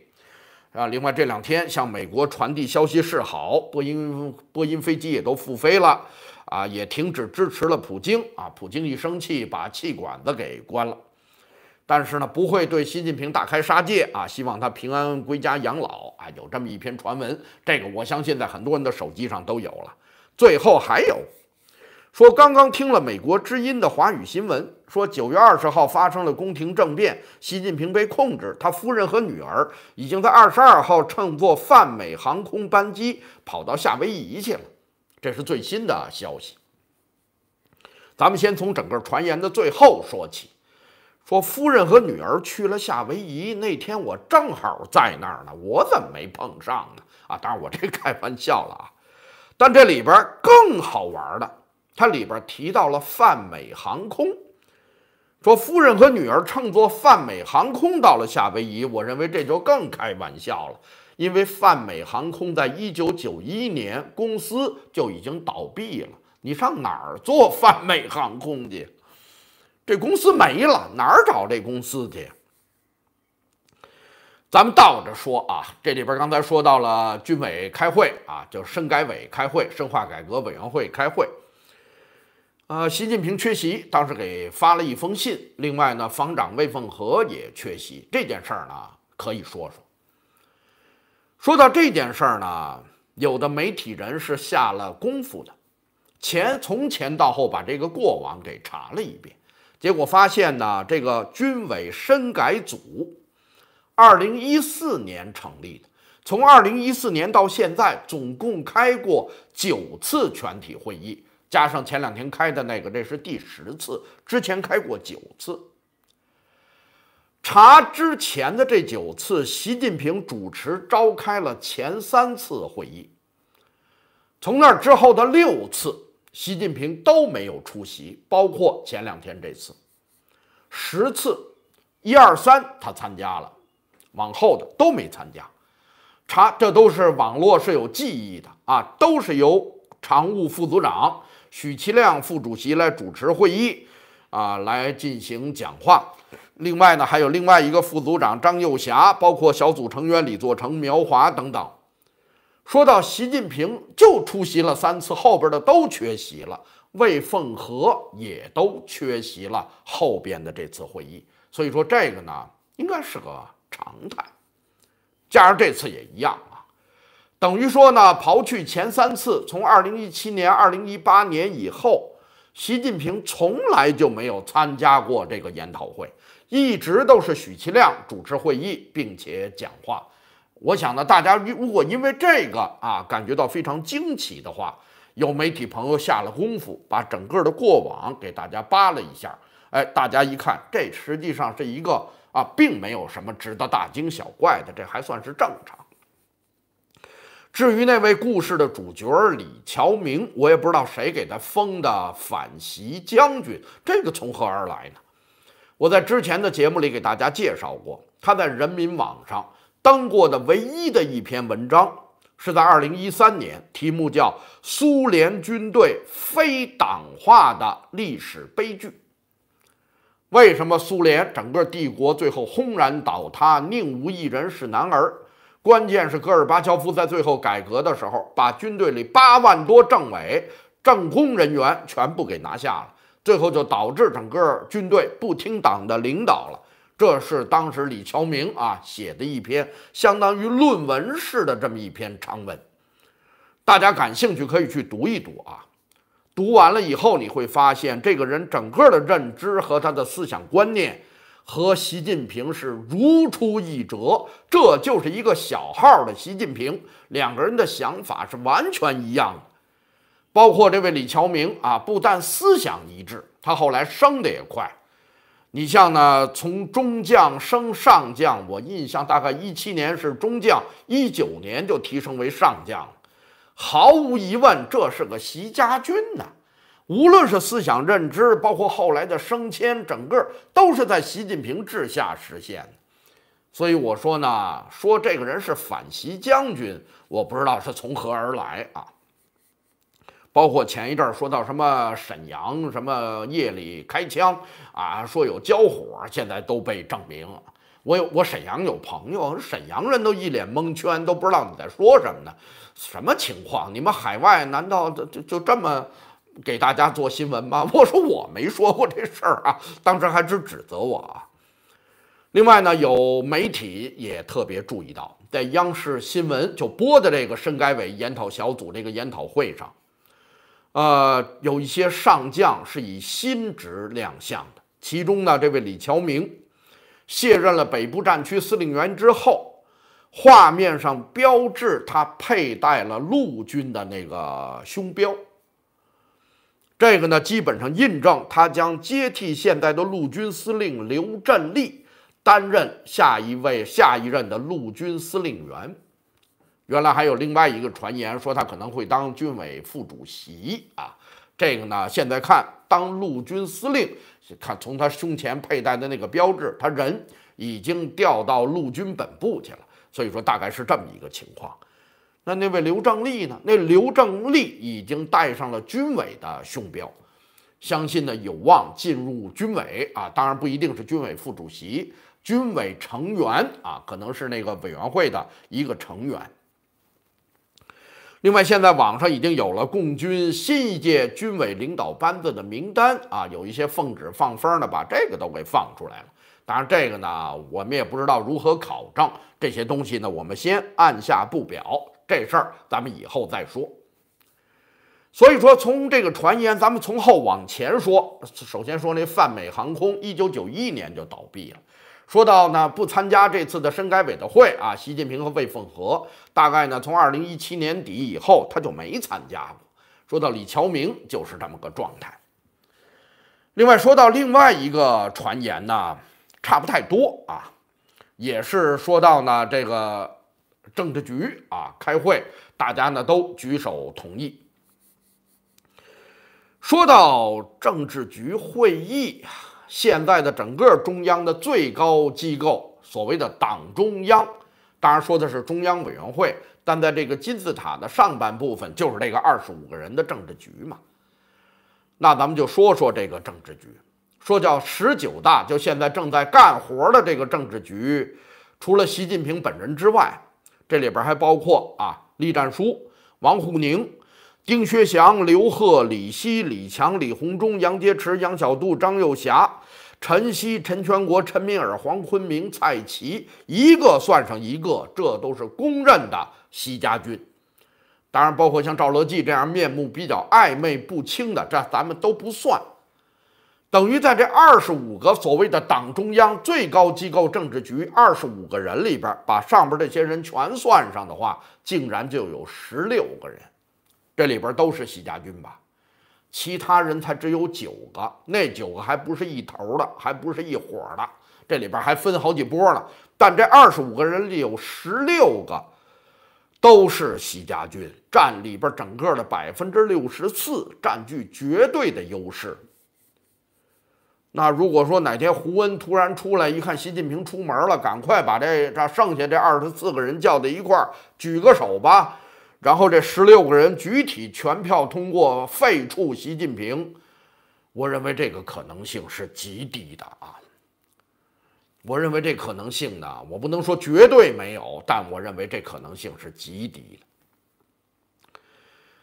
啊，另外这两天向美国传递消息示好，波音波音飞机也都复飞了，啊，也停止支持了普京啊，普京一生气把气管子给关了。但是呢，不会对习近平大开杀戒啊！希望他平安归家养老啊！有这么一篇传闻，这个我相信在很多人的手机上都有了。最后还有说，刚刚听了美国之音的华语新闻，说九月二十号发生了宫廷政变，习近平被控制，他夫人和女儿已经在二十二号乘坐泛美航空班机跑到夏威夷去了。这是最新的消息。咱们先从整个传言的最后说起。说夫人和女儿去了夏威夷，那天我正好在那儿呢，我怎么没碰上呢？啊，当然我这开玩笑了啊。但这里边更好玩的，它里边提到了泛美航空，说夫人和女儿乘坐泛美航空到了夏威夷。我认为这就更开玩笑了，因为泛美航空在一九九一年公司就已经倒闭了，你上哪儿坐泛美航空去？这公司没了，哪儿找这公司去？咱们倒着说啊，这里边刚才说到了军委开会啊，就深改委开会，深化改革委员会开会。呃，习近平缺席，当时给发了一封信。另外呢，防长魏凤和也缺席。这件事儿呢，可以说说。说到这件事儿呢，有的媒体人是下了功夫的，前从前到后把这个过往给查了一遍。结果发现呢，这个军委深改组，二零一四年成立的，从二零一四年到现在，总共开过九次全体会议，加上前两天开的那个，这是第十次。之前开过九次，查之前的这九次，习近平主持召开了前三次会议，从那之后的六次。习近平都没有出席，包括前两天这次，十次一二三他参加了，往后的都没参加。查，这都是网络是有记忆的啊，都是由常务副组长许其亮副主席来主持会议，啊来进行讲话。另外呢，还有另外一个副组长张幼霞，包括小组成员李作成、苗华等等。说到习近平就出席了三次，后边的都缺席了，魏凤和也都缺席了后边的这次会议。所以说这个呢，应该是个常态。加上这次也一样啊，等于说呢，刨去前三次，从2017年、2018年以后，习近平从来就没有参加过这个研讨会，一直都是许其亮主持会议并且讲话。我想呢，大家如果因为这个啊感觉到非常惊奇的话，有媒体朋友下了功夫，把整个的过往给大家扒了一下。哎，大家一看，这实际上是一个啊，并没有什么值得大惊小怪的，这还算是正常。至于那位故事的主角李桥明，我也不知道谁给他封的反袭将军，这个从何而来呢？我在之前的节目里给大家介绍过，他在人民网上。登过的唯一的一篇文章是在二零一三年，题目叫《苏联军队非党化的历史悲剧》。为什么苏联整个帝国最后轰然倒塌，宁无一人是男儿？关键是戈尔巴乔夫在最后改革的时候，把军队里八万多政委、政工人员全部给拿下了，最后就导致整个军队不听党的领导了。这是当时李乔明啊写的一篇相当于论文似的这么一篇长文，大家感兴趣可以去读一读啊。读完了以后你会发现，这个人整个的认知和他的思想观念和习近平是如出一辙，这就是一个小号的习近平，两个人的想法是完全一样的。包括这位李乔明啊，不但思想一致，他后来升的也快。你像呢，从中将升上将，我印象大概一七年是中将，一九年就提升为上将。毫无疑问，这是个习家军呐。无论是思想认知，包括后来的升迁，整个都是在习近平治下实现。所以我说呢，说这个人是反习将军，我不知道是从何而来啊。包括前一阵儿说到什么沈阳什么夜里开枪啊，说有交火，现在都被证明。我有我沈阳有朋友，沈阳人都一脸蒙圈，都不知道你在说什么呢？什么情况？你们海外难道就就这么给大家做新闻吗？我说我没说过这事儿啊，当时还直指责我。啊。另外呢，有媒体也特别注意到，在央视新闻就播的这个深改委研讨小组这个研讨会上。呃，有一些上将是以新职亮相的，其中呢，这位李乔明卸任了北部战区司令员之后，画面上标志他佩戴了陆军的那个胸标，这个呢，基本上印证他将接替现在的陆军司令刘振立，担任下一位、下一任的陆军司令员。原来还有另外一个传言说他可能会当军委副主席啊，这个呢现在看当陆军司令，看从他胸前佩戴的那个标志，他人已经调到陆军本部去了，所以说大概是这么一个情况。那那位刘正利呢？那刘正利已经戴上了军委的胸标，相信呢有望进入军委啊，当然不一定是军委副主席，军委成员啊，可能是那个委员会的一个成员。另外，现在网上已经有了共军新一届军委领导班子的名单啊，有一些奉旨放风的，把这个都给放出来了。当然，这个呢，我们也不知道如何考证这些东西呢，我们先按下不表，这事儿咱们以后再说。所以说，从这个传言，咱们从后往前说，首先说那泛美航空，一九九一年就倒闭了。说到呢，不参加这次的深改委的会啊，习近平和魏凤和大概呢，从二零一七年底以后他就没参加过。说到李桥明，就是这么个状态。另外，说到另外一个传言呢，差不太多啊，也是说到呢这个政治局啊开会，大家呢都举手同意。说到政治局会议。现在的整个中央的最高机构，所谓的党中央，当然说的是中央委员会，但在这个金字塔的上半部分，就是这个二十五个人的政治局嘛。那咱们就说说这个政治局，说叫十九大，就现在正在干活的这个政治局，除了习近平本人之外，这里边还包括啊，栗战书、王沪宁。丁薛祥、刘贺、李希、李强、李鸿忠、杨洁篪、杨小渡、张又侠、陈希、陈全国、陈敏尔、黄坤明、蔡奇，一个算上一个，这都是公认的西家军。当然，包括像赵乐际这样面目比较暧昧不清的，这咱们都不算。等于在这二十五个所谓的党中央最高机构政治局二十五个人里边，把上边这些人全算上的话，竟然就有十六个人。这里边都是习家军吧？其他人才只有九个，那九个还不是一头的，还不是一伙的。这里边还分好几波呢。但这二十五个人里有十六个都是习家军，占里边整个的百分之六十四，占据绝对的优势。那如果说哪天胡温突然出来一看习近平出门了，赶快把这这剩下这二十四个人叫在一块儿，举个手吧。然后这十六个人集体全票通过废黜习近平，我认为这个可能性是极低的啊。我认为这可能性呢，我不能说绝对没有，但我认为这可能性是极低的。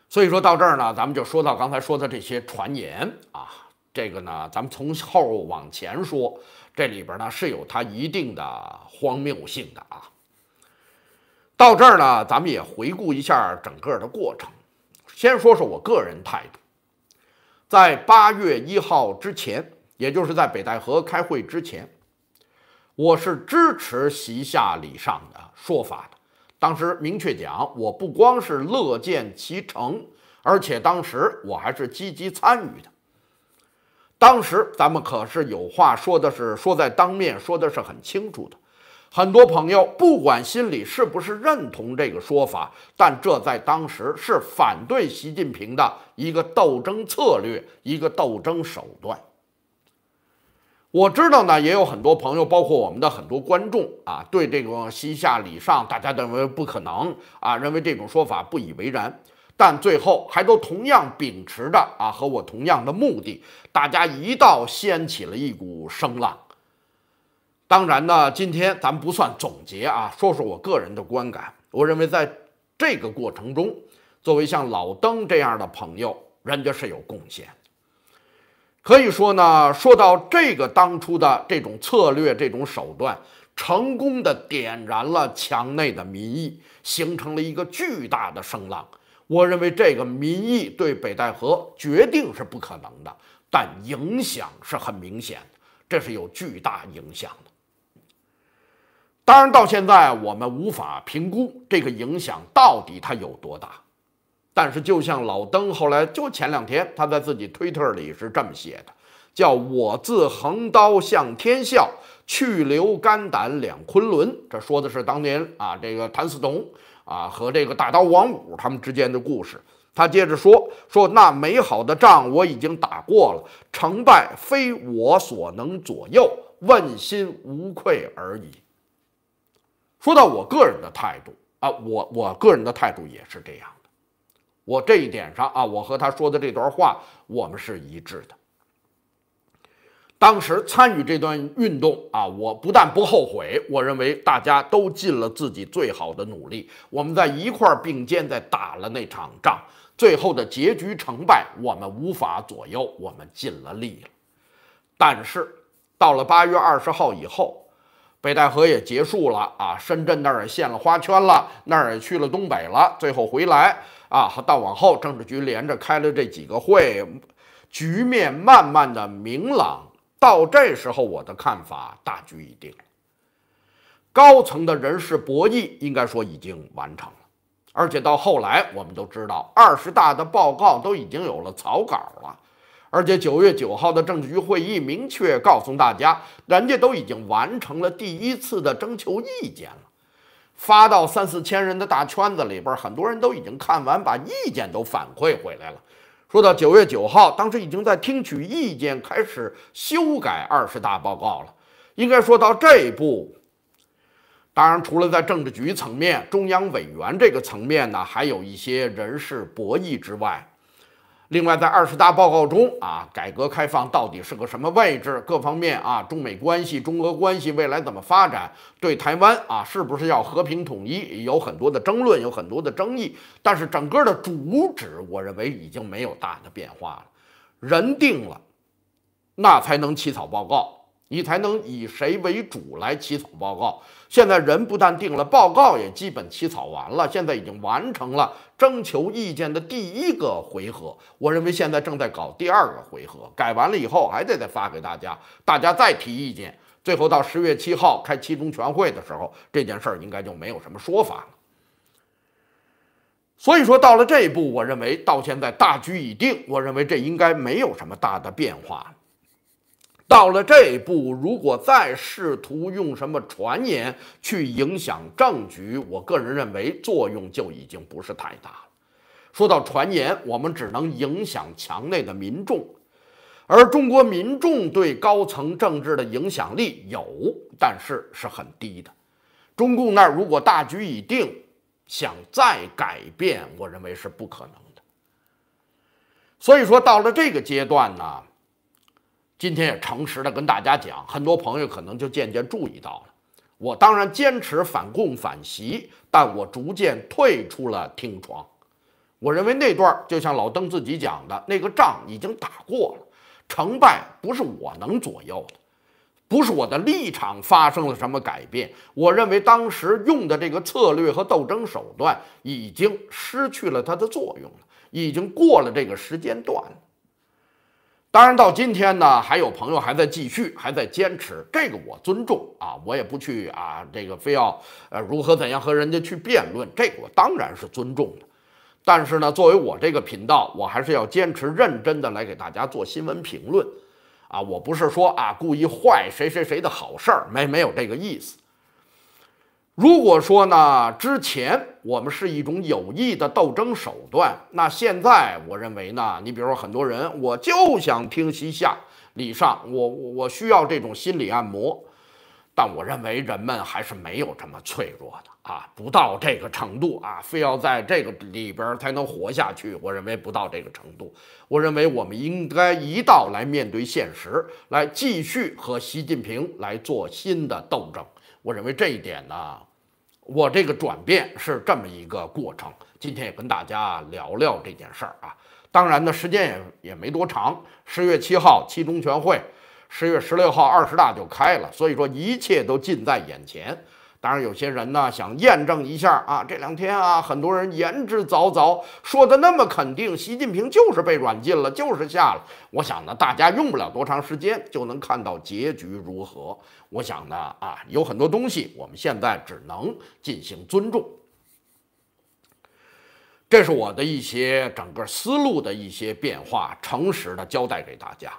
所以说到这儿呢，咱们就说到刚才说的这些传言啊，这个呢，咱们从后往前说，这里边呢是有它一定的荒谬性的啊。到这儿呢，咱们也回顾一下整个的过程。先说说我个人态度，在八月一号之前，也就是在北戴河开会之前，我是支持习下李尚的说法的。当时明确讲，我不光是乐见其成，而且当时我还是积极参与的。当时咱们可是有话说的是，说在当面说的是很清楚的。很多朋友不管心里是不是认同这个说法，但这在当时是反对习近平的一个斗争策略，一个斗争手段。我知道呢，也有很多朋友，包括我们的很多观众啊，对这个“西夏礼尚”大家认为不可能啊，认为这种说法不以为然，但最后还都同样秉持着啊和我同样的目的，大家一道掀起了一股声浪。当然呢，今天咱不算总结啊，说说我个人的观感。我认为在这个过程中，作为像老登这样的朋友，人家是有贡献。可以说呢，说到这个当初的这种策略、这种手段，成功的点燃了墙内的民意，形成了一个巨大的声浪。我认为这个民意对北戴河决定是不可能的，但影响是很明显的，这是有巨大影响。当然，到现在我们无法评估这个影响到底它有多大。但是，就像老登后来就前两天他在自己推特里是这么写的：“叫我自横刀向天笑，去留肝胆两昆仑。”这说的是当年啊，这个谭嗣同啊和这个大刀王五他们之间的故事。他接着说：“说那美好的仗我已经打过了，成败非我所能左右，问心无愧而已。”说到我个人的态度啊，我我个人的态度也是这样的。我这一点上啊，我和他说的这段话，我们是一致的。当时参与这段运动啊，我不但不后悔，我认为大家都尽了自己最好的努力。我们在一块并肩在打了那场仗，最后的结局成败，我们无法左右。我们尽了力了，但是到了八月二十号以后。北戴河也结束了啊，深圳那儿也献了花圈了，那儿也去了东北了，最后回来啊。到往后政治局连着开了这几个会，局面慢慢的明朗。到这时候，我的看法大局已定，高层的人事博弈应该说已经完成了，而且到后来我们都知道，二十大的报告都已经有了草稿了。而且九月九号的政治局会议明确告诉大家，人家都已经完成了第一次的征求意见了，发到三四千人的大圈子里边，很多人都已经看完，把意见都反馈回来了。说到九月九号，当时已经在听取意见，开始修改二十大报告了。应该说到这一步，当然除了在政治局层面、中央委员这个层面呢，还有一些人事博弈之外。另外，在二十大报告中啊，改革开放到底是个什么位置？各方面啊，中美关系、中俄关系未来怎么发展？对台湾啊，是不是要和平统一？有很多的争论，有很多的争议。但是整个的主旨，我认为已经没有大的变化了。人定了，那才能起草报告，你才能以谁为主来起草报告。现在人不但定了，报告也基本起草完了。现在已经完成了征求意见的第一个回合，我认为现在正在搞第二个回合。改完了以后，还得再发给大家，大家再提意见。最后到十月七号开七中全会的时候，这件事儿应该就没有什么说法了。所以说到了这一步，我认为到现在大局已定，我认为这应该没有什么大的变化。到了这一步，如果再试图用什么传言去影响政局，我个人认为作用就已经不是太大了。说到传言，我们只能影响墙内的民众，而中国民众对高层政治的影响力有，但是是很低的。中共那儿如果大局已定，想再改变，我认为是不可能的。所以说，到了这个阶段呢。今天也诚实的跟大家讲，很多朋友可能就渐渐注意到了。我当然坚持反共反袭，但我逐渐退出了听床。我认为那段就像老邓自己讲的，那个仗已经打过了，成败不是我能左右的，不是我的立场发生了什么改变。我认为当时用的这个策略和斗争手段已经失去了它的作用了，已经过了这个时间段了。当然，到今天呢，还有朋友还在继续，还在坚持，这个我尊重啊，我也不去啊，这个非要呃如何怎样和人家去辩论，这个我当然是尊重的。但是呢，作为我这个频道，我还是要坚持认真的来给大家做新闻评论，啊，我不是说啊故意坏谁谁谁的好事儿，没没有这个意思。如果说呢，之前我们是一种有益的斗争手段，那现在我认为呢，你比如说很多人，我就想听西夏、礼尚，我我我需要这种心理按摩，但我认为人们还是没有这么脆弱的啊，不到这个程度啊，非要在这个里边才能活下去，我认为不到这个程度，我认为我们应该一道来面对现实，来继续和习近平来做新的斗争。我认为这一点呢，我这个转变是这么一个过程。今天也跟大家聊聊这件事儿啊。当然呢，时间也也没多长，十月七号七中全会，十月十六号二十大就开了，所以说一切都近在眼前。当然，有些人呢想验证一下啊，这两天啊，很多人言之凿凿，说的那么肯定，习近平就是被软禁了，就是下了。我想呢，大家用不了多长时间就能看到结局如何。我想呢，啊，有很多东西我们现在只能进行尊重。这是我的一些整个思路的一些变化，诚实的交代给大家。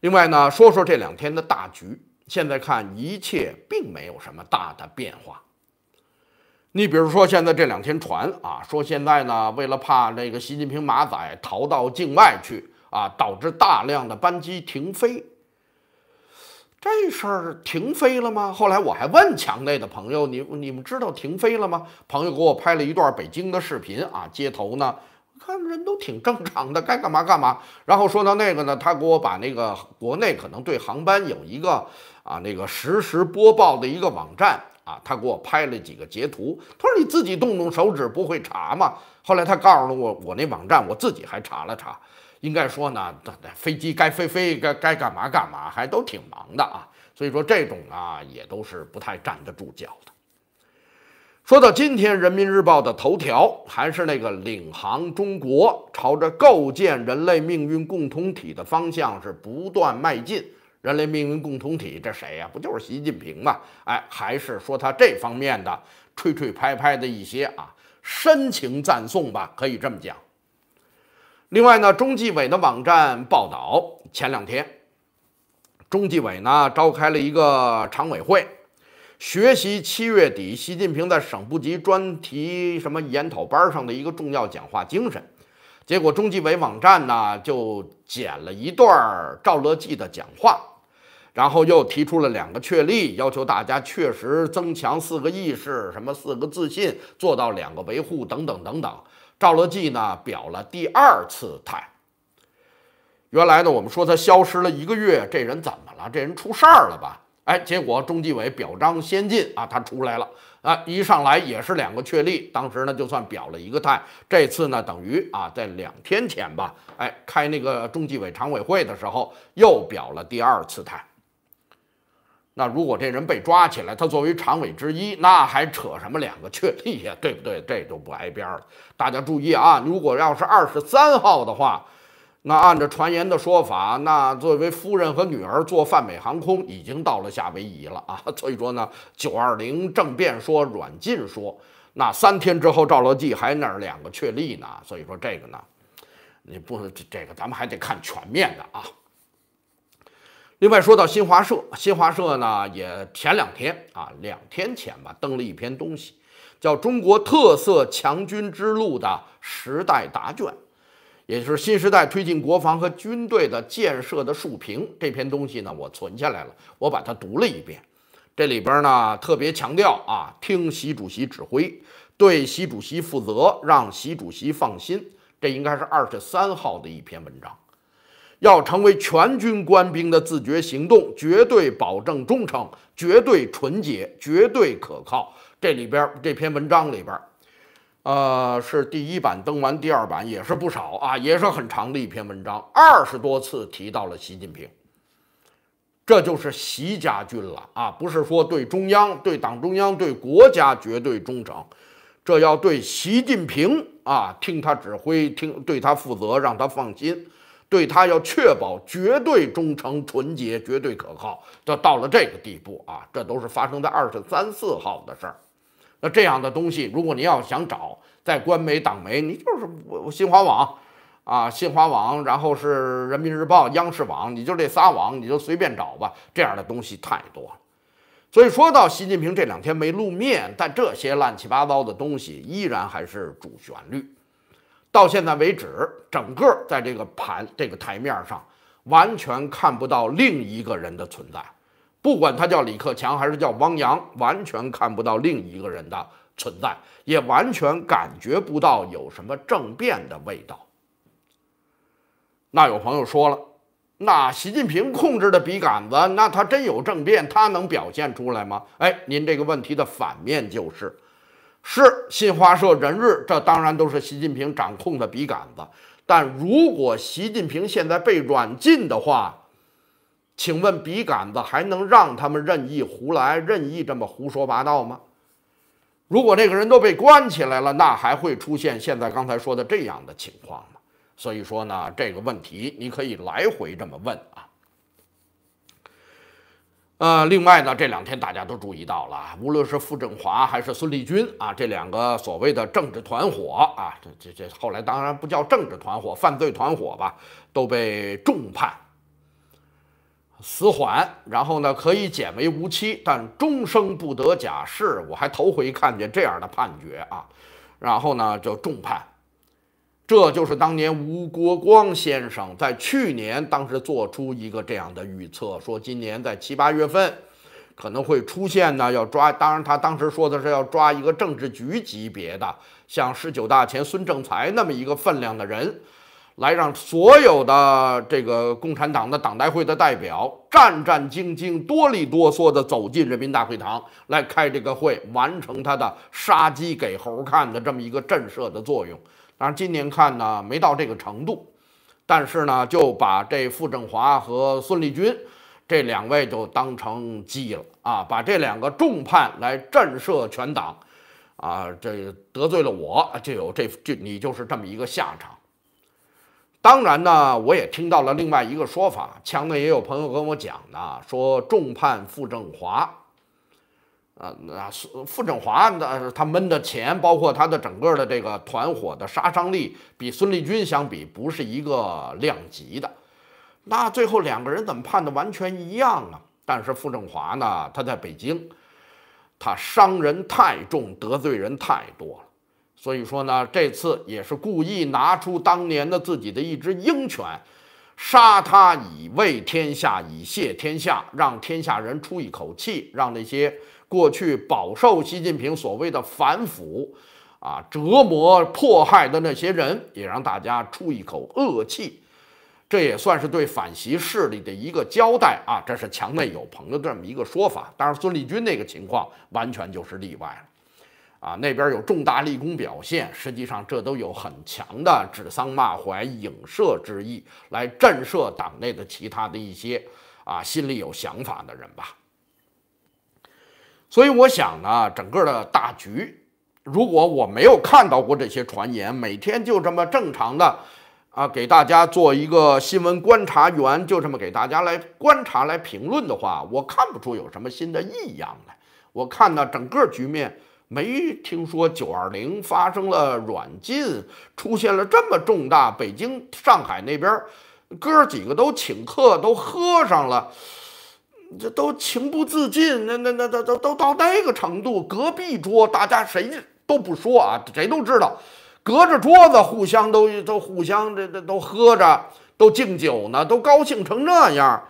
另外呢，说说这两天的大局。现在看一切并没有什么大的变化。你比如说现在这两天传啊，说现在呢为了怕那个习近平马仔逃到境外去啊，导致大量的班机停飞。这事儿停飞了吗？后来我还问墙内的朋友，你你们知道停飞了吗？朋友给我拍了一段北京的视频啊，街头呢看人都挺正常的，该干嘛干嘛。然后说到那个呢，他给我把那个国内可能对航班有一个。啊，那个实时播报的一个网站啊，他给我拍了几个截图。他说：“你自己动动手指不会查吗？”后来他告诉了我，我那网站我自己还查了查。应该说呢，飞机该飞飞，该该干嘛干嘛，还都挺忙的啊。所以说这种啊，也都是不太站得住脚的。说到今天，《人民日报》的头条还是那个“领航中国”，朝着构建人类命运共同体的方向是不断迈进。人类命运共同体，这谁呀？不就是习近平吗？哎，还是说他这方面的吹吹拍拍的一些啊深情赞颂吧，可以这么讲。另外呢，中纪委的网站报道，前两天，中纪委呢召开了一个常委会，学习七月底习近平在省部级专题什么研讨班上的一个重要讲话精神，结果中纪委网站呢就剪了一段赵乐际的讲话。然后又提出了两个确立，要求大家确实增强四个意识，什么四个自信，做到两个维护等等等等。赵乐际呢表了第二次态。原来呢我们说他消失了一个月，这人怎么了？这人出事儿了吧？哎，结果中纪委表彰先进啊，他出来了啊，一上来也是两个确立，当时呢就算表了一个态。这次呢等于啊在两天前吧，哎开那个中纪委常委会的时候又表了第二次态。那如果这人被抓起来，他作为常委之一，那还扯什么两个确立呀，对不对？这就不挨边了。大家注意啊，如果要是二十三号的话，那按照传言的说法，那作为夫人和女儿坐泛美航空已经到了夏威夷了啊。所以说呢，九二零政变说软禁说，那三天之后赵乐际还那两个确立呢？所以说这个呢，你不这这个咱们还得看全面的啊。另外说到新华社，新华社呢也前两天啊两天前吧登了一篇东西，叫《中国特色强军之路的时代答卷》，也就是新时代推进国防和军队的建设的述评。这篇东西呢我存下来了，我把它读了一遍。这里边呢特别强调啊，听习主席指挥，对习主席负责，让习主席放心。这应该是二十三号的一篇文章。要成为全军官兵的自觉行动，绝对保证忠诚、绝对纯洁、绝对可靠。这里边这篇文章里边，呃，是第一版登完，第二版也是不少啊，也是很长的一篇文章，二十多次提到了习近平，这就是习家军了啊！不是说对中央、对党中央、对国家绝对忠诚，这要对习近平啊，听他指挥，听对他负责，让他放心。对他要确保绝对忠诚、纯洁、绝对可靠，到到了这个地步啊，这都是发生在二十三四号的事儿。那这样的东西，如果您要想找，在官媒、党媒，你就是我，我新华网啊，新华网，然后是人民日报、央视网，你就这仨网，你就随便找吧。这样的东西太多了。所以说到习近平这两天没露面，但这些乱七八糟的东西依然还是主旋律。到现在为止，整个在这个盘这个台面上，完全看不到另一个人的存在，不管他叫李克强还是叫汪洋，完全看不到另一个人的存在，也完全感觉不到有什么政变的味道。那有朋友说了，那习近平控制的笔杆子，那他真有政变，他能表现出来吗？哎，您这个问题的反面就是。是新华社、人日这当然都是习近平掌控的笔杆子。但如果习近平现在被软禁的话，请问笔杆子还能让他们任意胡来、任意这么胡说八道吗？如果那个人都被关起来了，那还会出现现在刚才说的这样的情况吗？所以说呢，这个问题你可以来回这么问啊。呃，另外呢，这两天大家都注意到了，无论是傅政华还是孙立军啊，这两个所谓的政治团伙啊，这这这后来当然不叫政治团伙，犯罪团伙吧，都被重判，死缓，然后呢可以减为无期，但终生不得假释。我还头回看见这样的判决啊，然后呢就重判。这就是当年吴国光先生在去年当时做出一个这样的预测，说今年在七八月份可能会出现呢，要抓。当然，他当时说的是要抓一个政治局级别的，像十九大前孙政才那么一个分量的人，来让所有的这个共产党的党代会的代表战战兢兢、哆里哆嗦地走进人民大会堂来开这个会，完成他的杀鸡给猴看的这么一个震慑的作用。当然今年看呢，没到这个程度，但是呢，就把这傅政华和孙立军这两位就当成鸡了啊，把这两个重判来震慑全党，啊，这得罪了我，就有这这你就是这么一个下场。当然呢，我也听到了另外一个说法，强内也有朋友跟我讲的，说重判傅政华。啊，那孙傅政华的，他闷的钱，包括他的整个的这个团伙的杀伤力，比孙立军相比不是一个量级的。那最后两个人怎么判的完全一样啊？但是傅政华呢，他在北京，他伤人太重，得罪人太多了。所以说呢，这次也是故意拿出当年的自己的一只鹰犬，杀他以慰天下，以谢天下，让天下人出一口气，让那些。过去饱受习近平所谓的反腐啊折磨迫害的那些人，也让大家出一口恶气，这也算是对反习势力的一个交代啊。这是墙内有朋的这么一个说法。当然，孙立军那个情况完全就是例外了啊。那边有重大立功表现，实际上这都有很强的指桑骂槐、影射之意，来震慑党内的其他的一些啊心里有想法的人吧。所以我想呢，整个的大局，如果我没有看到过这些传言，每天就这么正常的，啊，给大家做一个新闻观察员，就这么给大家来观察来评论的话，我看不出有什么新的异样来。我看到整个局面，没听说九二零发生了软禁，出现了这么重大，北京、上海那边，哥几个都请客，都喝上了。这都情不自禁，那那那都都都到那个程度。隔壁桌大家谁都不说啊，谁都知道，隔着桌子互相都都互相这这都喝着都敬酒呢，都高兴成那样，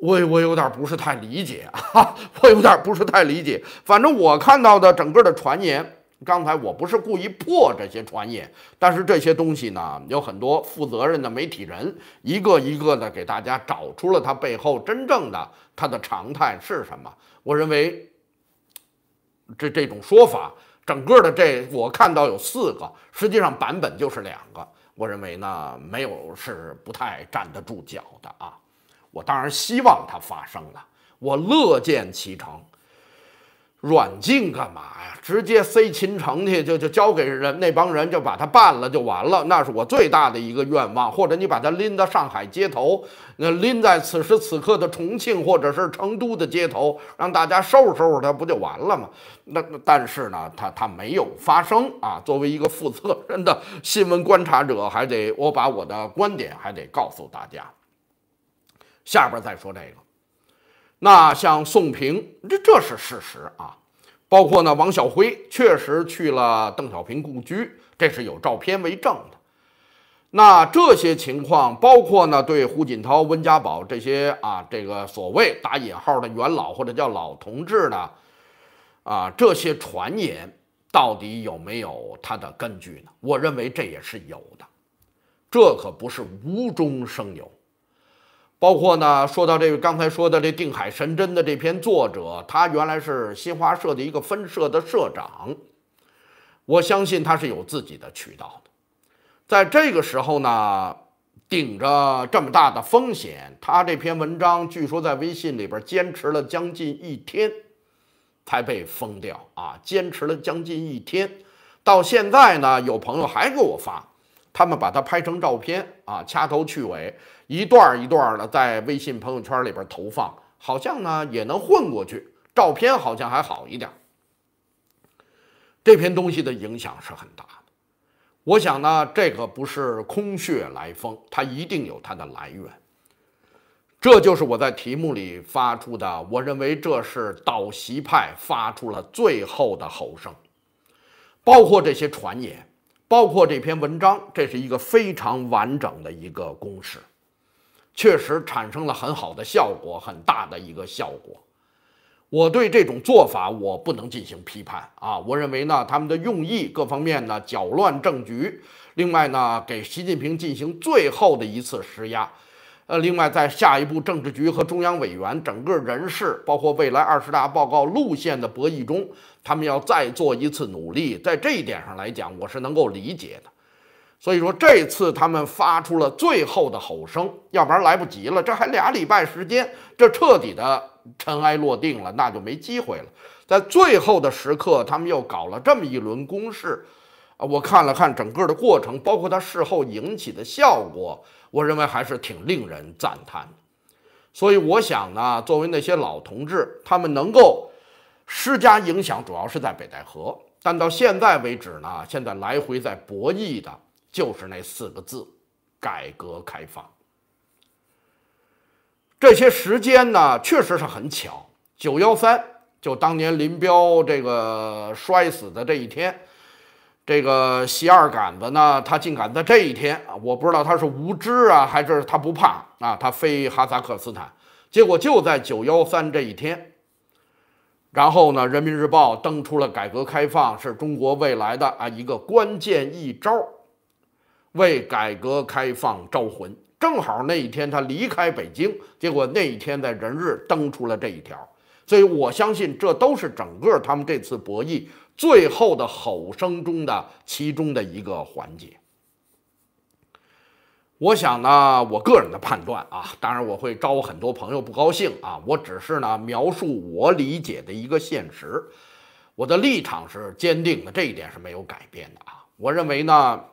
我我有点不是太理解啊，我有点不是太理解。反正我看到的整个的传言。刚才我不是故意破这些传言，但是这些东西呢，有很多负责任的媒体人，一个一个的给大家找出了它背后真正的它的常态是什么。我认为这这种说法，整个的这我看到有四个，实际上版本就是两个。我认为呢，没有是不太站得住脚的啊。我当然希望它发生了，我乐见其成。软禁干嘛呀？直接塞秦城去，就就交给人那帮人，就把他办了，就完了。那是我最大的一个愿望。或者你把他拎到上海街头，那拎在此时此刻的重庆或者是成都的街头，让大家收拾收拾他，不就完了吗？那但是呢，他他没有发生啊。作为一个负责任的新闻观察者，还得我把我的观点还得告诉大家。下边再说这个。那像宋平，这这是事实啊，包括呢，王小辉确实去了邓小平故居，这是有照片为证的。那这些情况，包括呢，对胡锦涛、温家宝这些啊，这个所谓打引号的元老或者叫老同志呢，啊，这些传言到底有没有他的根据呢？我认为这也是有的，这可不是无中生有。包括呢，说到这个刚才说的这《定海神针》的这篇作者，他原来是新华社的一个分社的社长，我相信他是有自己的渠道的。在这个时候呢，顶着这么大的风险，他这篇文章据说在微信里边坚持了将近一天才被封掉啊，坚持了将近一天。到现在呢，有朋友还给我发。他们把它拍成照片啊，掐头去尾，一段一段的在微信朋友圈里边投放，好像呢也能混过去。照片好像还好一点。这篇东西的影响是很大的。我想呢，这个不是空穴来风，它一定有它的来源。这就是我在题目里发出的，我认为这是倒习派发出了最后的吼声，包括这些传言。包括这篇文章，这是一个非常完整的一个公式，确实产生了很好的效果，很大的一个效果。我对这种做法，我不能进行批判啊！我认为呢，他们的用意各方面呢，搅乱政局，另外呢，给习近平进行最后的一次施压。呃，另外，在下一步政治局和中央委员整个人事，包括未来二十大报告路线的博弈中，他们要再做一次努力。在这一点上来讲，我是能够理解的。所以说，这次他们发出了最后的吼声，要不然来不及了。这还俩礼拜时间，这彻底的尘埃落定了，那就没机会了。在最后的时刻，他们又搞了这么一轮攻势。啊，我看了看整个的过程，包括它事后引起的效果。我认为还是挺令人赞叹的，所以我想呢，作为那些老同志，他们能够施加影响，主要是在北戴河。但到现在为止呢，现在来回在博弈的就是那四个字：改革开放。这些时间呢，确实是很巧，九幺三就当年林彪这个摔死的这一天。这个席二杆子呢，他竟敢在这一天啊！我不知道他是无知啊，还是他不怕啊？他飞哈萨克斯坦，结果就在九幺三这一天。然后呢，《人民日报》登出了“改革开放是中国未来的啊一个关键一招”，为改革开放招魂。正好那一天他离开北京，结果那一天在人日登出了这一条。所以我相信，这都是整个他们这次博弈。最后的吼声中的其中的一个环节，我想呢，我个人的判断啊，当然我会招很多朋友不高兴啊，我只是呢描述我理解的一个现实，我的立场是坚定的，这一点是没有改变的啊。我认为呢，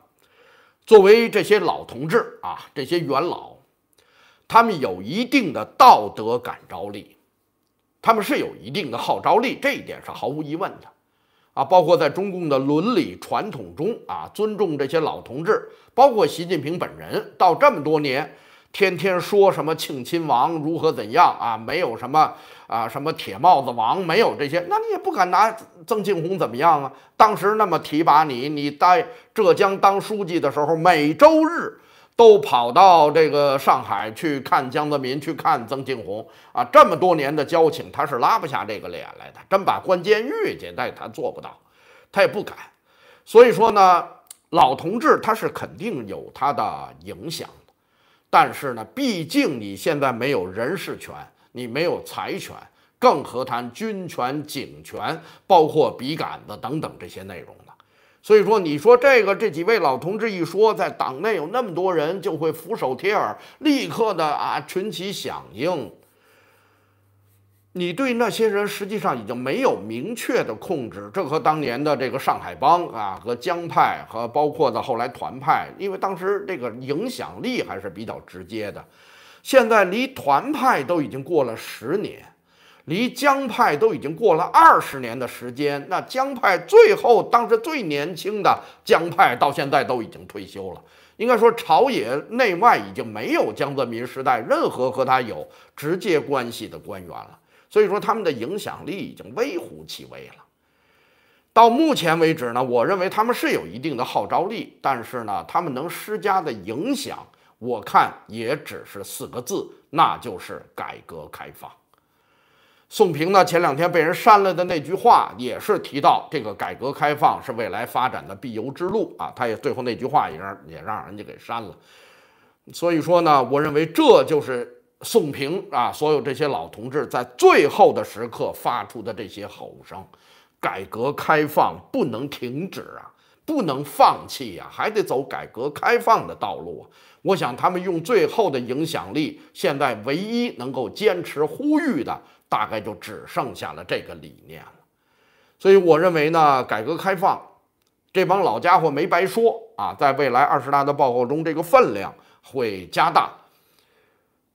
作为这些老同志啊，这些元老，他们有一定的道德感召力，他们是有一定的号召力，这一点是毫无疑问的。啊，包括在中共的伦理传统中啊，尊重这些老同志，包括习近平本人，到这么多年，天天说什么庆亲王如何怎样啊，没有什么啊，什么铁帽子王没有这些，那你也不敢拿曾庆红怎么样啊？当时那么提拔你，你在浙江当书记的时候，每周日。都跑到这个上海去看江泽民，去看曾庆红啊！这么多年的交情，他是拉不下这个脸来的。真把关监狱去，但他做不到，他也不敢。所以说呢，老同志他是肯定有他的影响但是呢，毕竟你现在没有人事权，你没有财权，更何谈军权、警权，包括笔杆子等等这些内容。所以说，你说这个，这几位老同志一说，在党内有那么多人，就会俯首帖耳，立刻的啊，群起响应。你对那些人实际上已经没有明确的控制，这和当年的这个上海帮啊，和江派，和包括的后来团派，因为当时这个影响力还是比较直接的。现在离团派都已经过了十年。离江派都已经过了二十年的时间，那江派最后当时最年轻的江派到现在都已经退休了。应该说，朝野内外已经没有江泽民时代任何和他有直接关系的官员了。所以说，他们的影响力已经微乎其微了。到目前为止呢，我认为他们是有一定的号召力，但是呢，他们能施加的影响，我看也只是四个字，那就是改革开放。宋平呢，前两天被人删了的那句话，也是提到这个改革开放是未来发展的必由之路啊。他也最后那句话也让也让人家给删了。所以说呢，我认为这就是宋平啊，所有这些老同志在最后的时刻发出的这些吼声，改革开放不能停止啊。不能放弃呀，还得走改革开放的道路啊！我想他们用最后的影响力，现在唯一能够坚持呼吁的，大概就只剩下了这个理念了。所以我认为呢，改革开放这帮老家伙没白说啊，在未来二十大的报告中，这个分量会加大。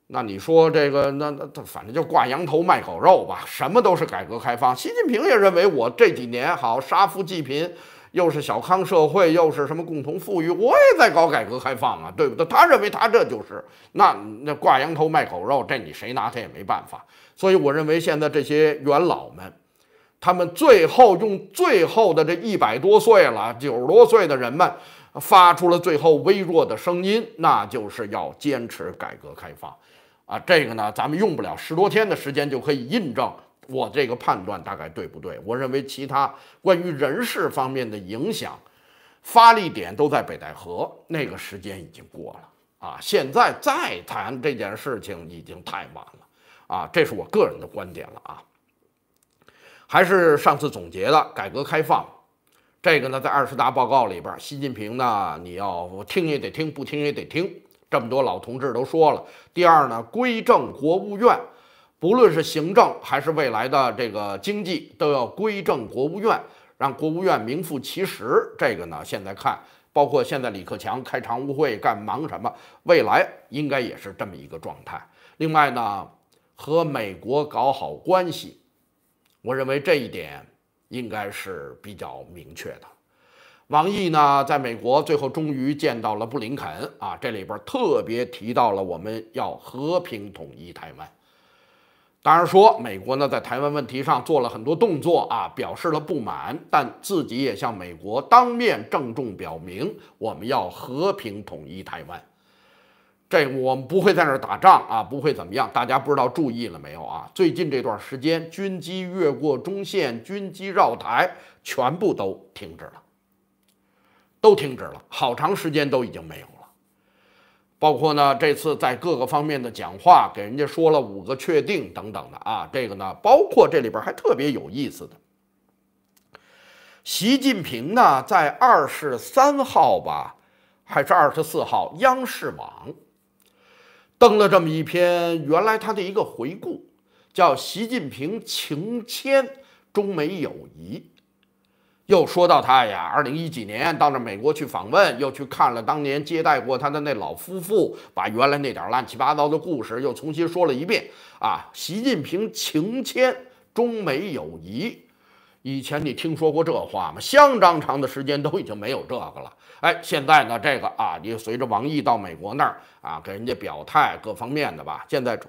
那你说这个，那那他反正就挂羊头卖狗肉吧，什么都是改革开放。习近平也认为我这几年好杀富济贫。又是小康社会，又是什么共同富裕？我也在搞改革开放啊，对不对？他认为他这就是那那挂羊头卖狗肉，这你谁拿他也没办法。所以我认为现在这些元老们，他们最后用最后的这一百多岁了，九十多岁的人们发出了最后微弱的声音，那就是要坚持改革开放啊！这个呢，咱们用不了十多天的时间就可以印证。我这个判断大概对不对？我认为其他关于人事方面的影响，发力点都在北戴河，那个时间已经过了啊。现在再谈这件事情已经太晚了啊，这是我个人的观点了啊。还是上次总结的改革开放，这个呢在二十大报告里边，习近平呢你要听也得听，不听也得听，这么多老同志都说了。第二呢，归正国务院。无论是行政还是未来的这个经济，都要归正国务院，让国务院名副其实。这个呢，现在看，包括现在李克强开常务会干忙什么，未来应该也是这么一个状态。另外呢，和美国搞好关系，我认为这一点应该是比较明确的。王毅呢，在美国最后终于见到了布林肯啊，这里边特别提到了我们要和平统一台湾。当然说，美国呢在台湾问题上做了很多动作啊，表示了不满，但自己也向美国当面郑重表明，我们要和平统一台湾，这我们不会在那儿打仗啊，不会怎么样。大家不知道注意了没有啊？最近这段时间，军机越过中线，军机绕台，全部都停止了，都停止了，好长时间都已经没有。包括呢，这次在各个方面的讲话，给人家说了五个确定等等的啊。这个呢，包括这里边还特别有意思的，习近平呢在二十三号吧，还是二十四号，央视网登了这么一篇，原来他的一个回顾，叫《习近平情牵中美友谊》。又说到他呀，二零一几年到那美国去访问，又去看了当年接待过他的那老夫妇，把原来那点儿乱七八糟的故事又重新说了一遍啊。习近平情牵中美友谊，以前你听说过这话吗？相当长的时间都已经没有这个了。哎，现在呢，这个啊，你随着王毅到美国那儿啊，给人家表态各方面的吧。现在。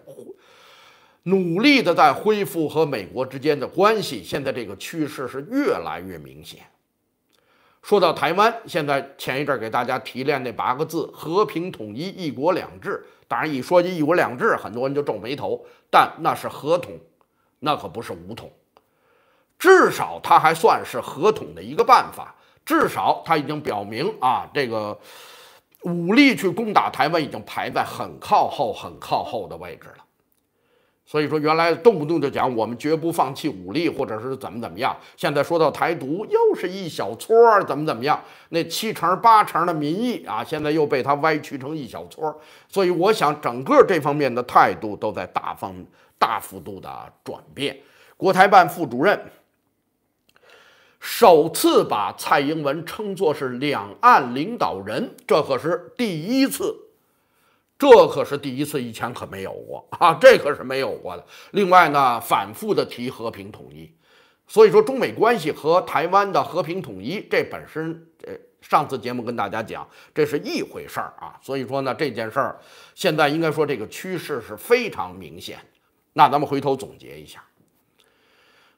努力的在恢复和美国之间的关系，现在这个趋势是越来越明显。说到台湾，现在前一阵给大家提炼那八个字：和平统一，一国两制。当然，一说起“一国两制，很多人就皱眉头，但那是和统，那可不是武统。至少它还算是和统的一个办法，至少它已经表明啊，这个武力去攻打台湾已经排在很靠后、很靠后的位置了。所以说，原来动不动就讲我们绝不放弃武力，或者是怎么怎么样。现在说到台独，又是一小撮儿怎么怎么样。那七成八成的民意啊，现在又被他歪曲成一小撮儿。所以，我想整个这方面的态度都在大方大幅度的转变。国台办副主任首次把蔡英文称作是两岸领导人，这可是第一次。这可是第一次，以前可没有过啊！这可是没有过的。另外呢，反复的提和平统一，所以说中美关系和台湾的和平统一，这本身，呃，上次节目跟大家讲，这是一回事儿啊。所以说呢，这件事儿现在应该说这个趋势是非常明显。那咱们回头总结一下。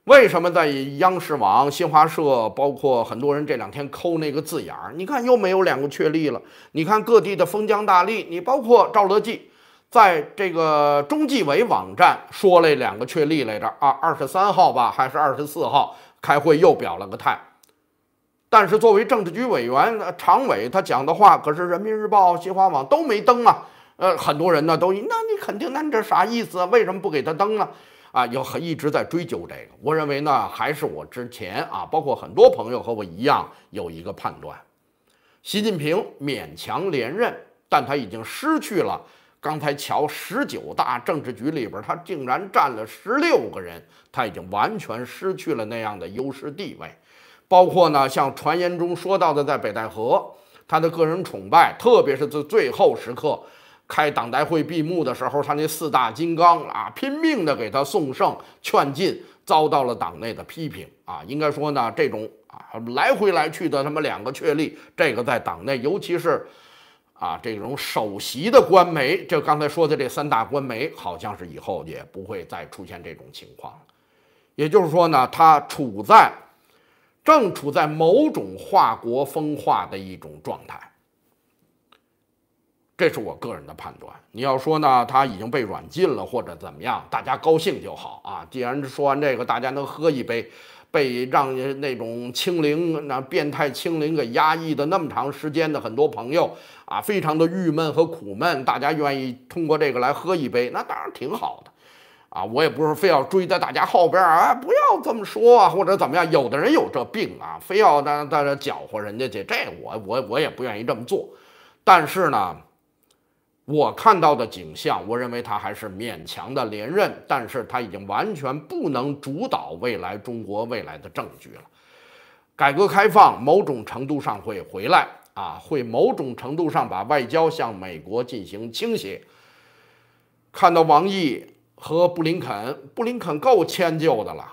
为什么在央视网、新华社，包括很多人这两天抠那个字眼儿？你看又没有两个确立了。你看各地的封疆大吏，你包括赵乐际，在这个中纪委网站说了两个确立来着啊，二十三号吧，还是二十四号开会又表了个态。但是作为政治局委员、常委，他讲的话可是《人民日报》、新华网都没登啊。呃，很多人呢都，那你肯定，那你这啥意思啊？为什么不给他登呢？啊，有很一直在追究这个。我认为呢，还是我之前啊，包括很多朋友和我一样有一个判断：习近平勉强连任，但他已经失去了。刚才瞧，十九大政治局里边，他竟然占了十六个人，他已经完全失去了那样的优势地位。包括呢，像传言中说到的，在北戴河，他的个人崇拜，特别是这最后时刻。开党代会闭幕的时候，他那四大金刚啊，拼命的给他送圣劝进，遭到了党内的批评啊。应该说呢，这种啊来回来去的他们两个确立，这个在党内尤其是啊这种首席的官媒，就刚才说的这三大官媒，好像是以后也不会再出现这种情况。也就是说呢，他处在正处在某种化国风化的一种状态。这是我个人的判断。你要说呢，他已经被软禁了，或者怎么样，大家高兴就好啊。既然说完这个，大家能喝一杯，被让那种清零、那变态清零给压抑的那么长时间的很多朋友啊，非常的郁闷和苦闷，大家愿意通过这个来喝一杯，那当然挺好的啊。我也不是非要追在大家后边儿啊，不要这么说啊，或者怎么样。有的人有这病啊，非要在在这搅和人家去，这我我我也不愿意这么做。但是呢。我看到的景象，我认为他还是勉强的连任，但是他已经完全不能主导未来中国未来的政局了。改革开放某种程度上会回来啊，会某种程度上把外交向美国进行倾斜。看到王毅和布林肯，布林肯够迁就的了，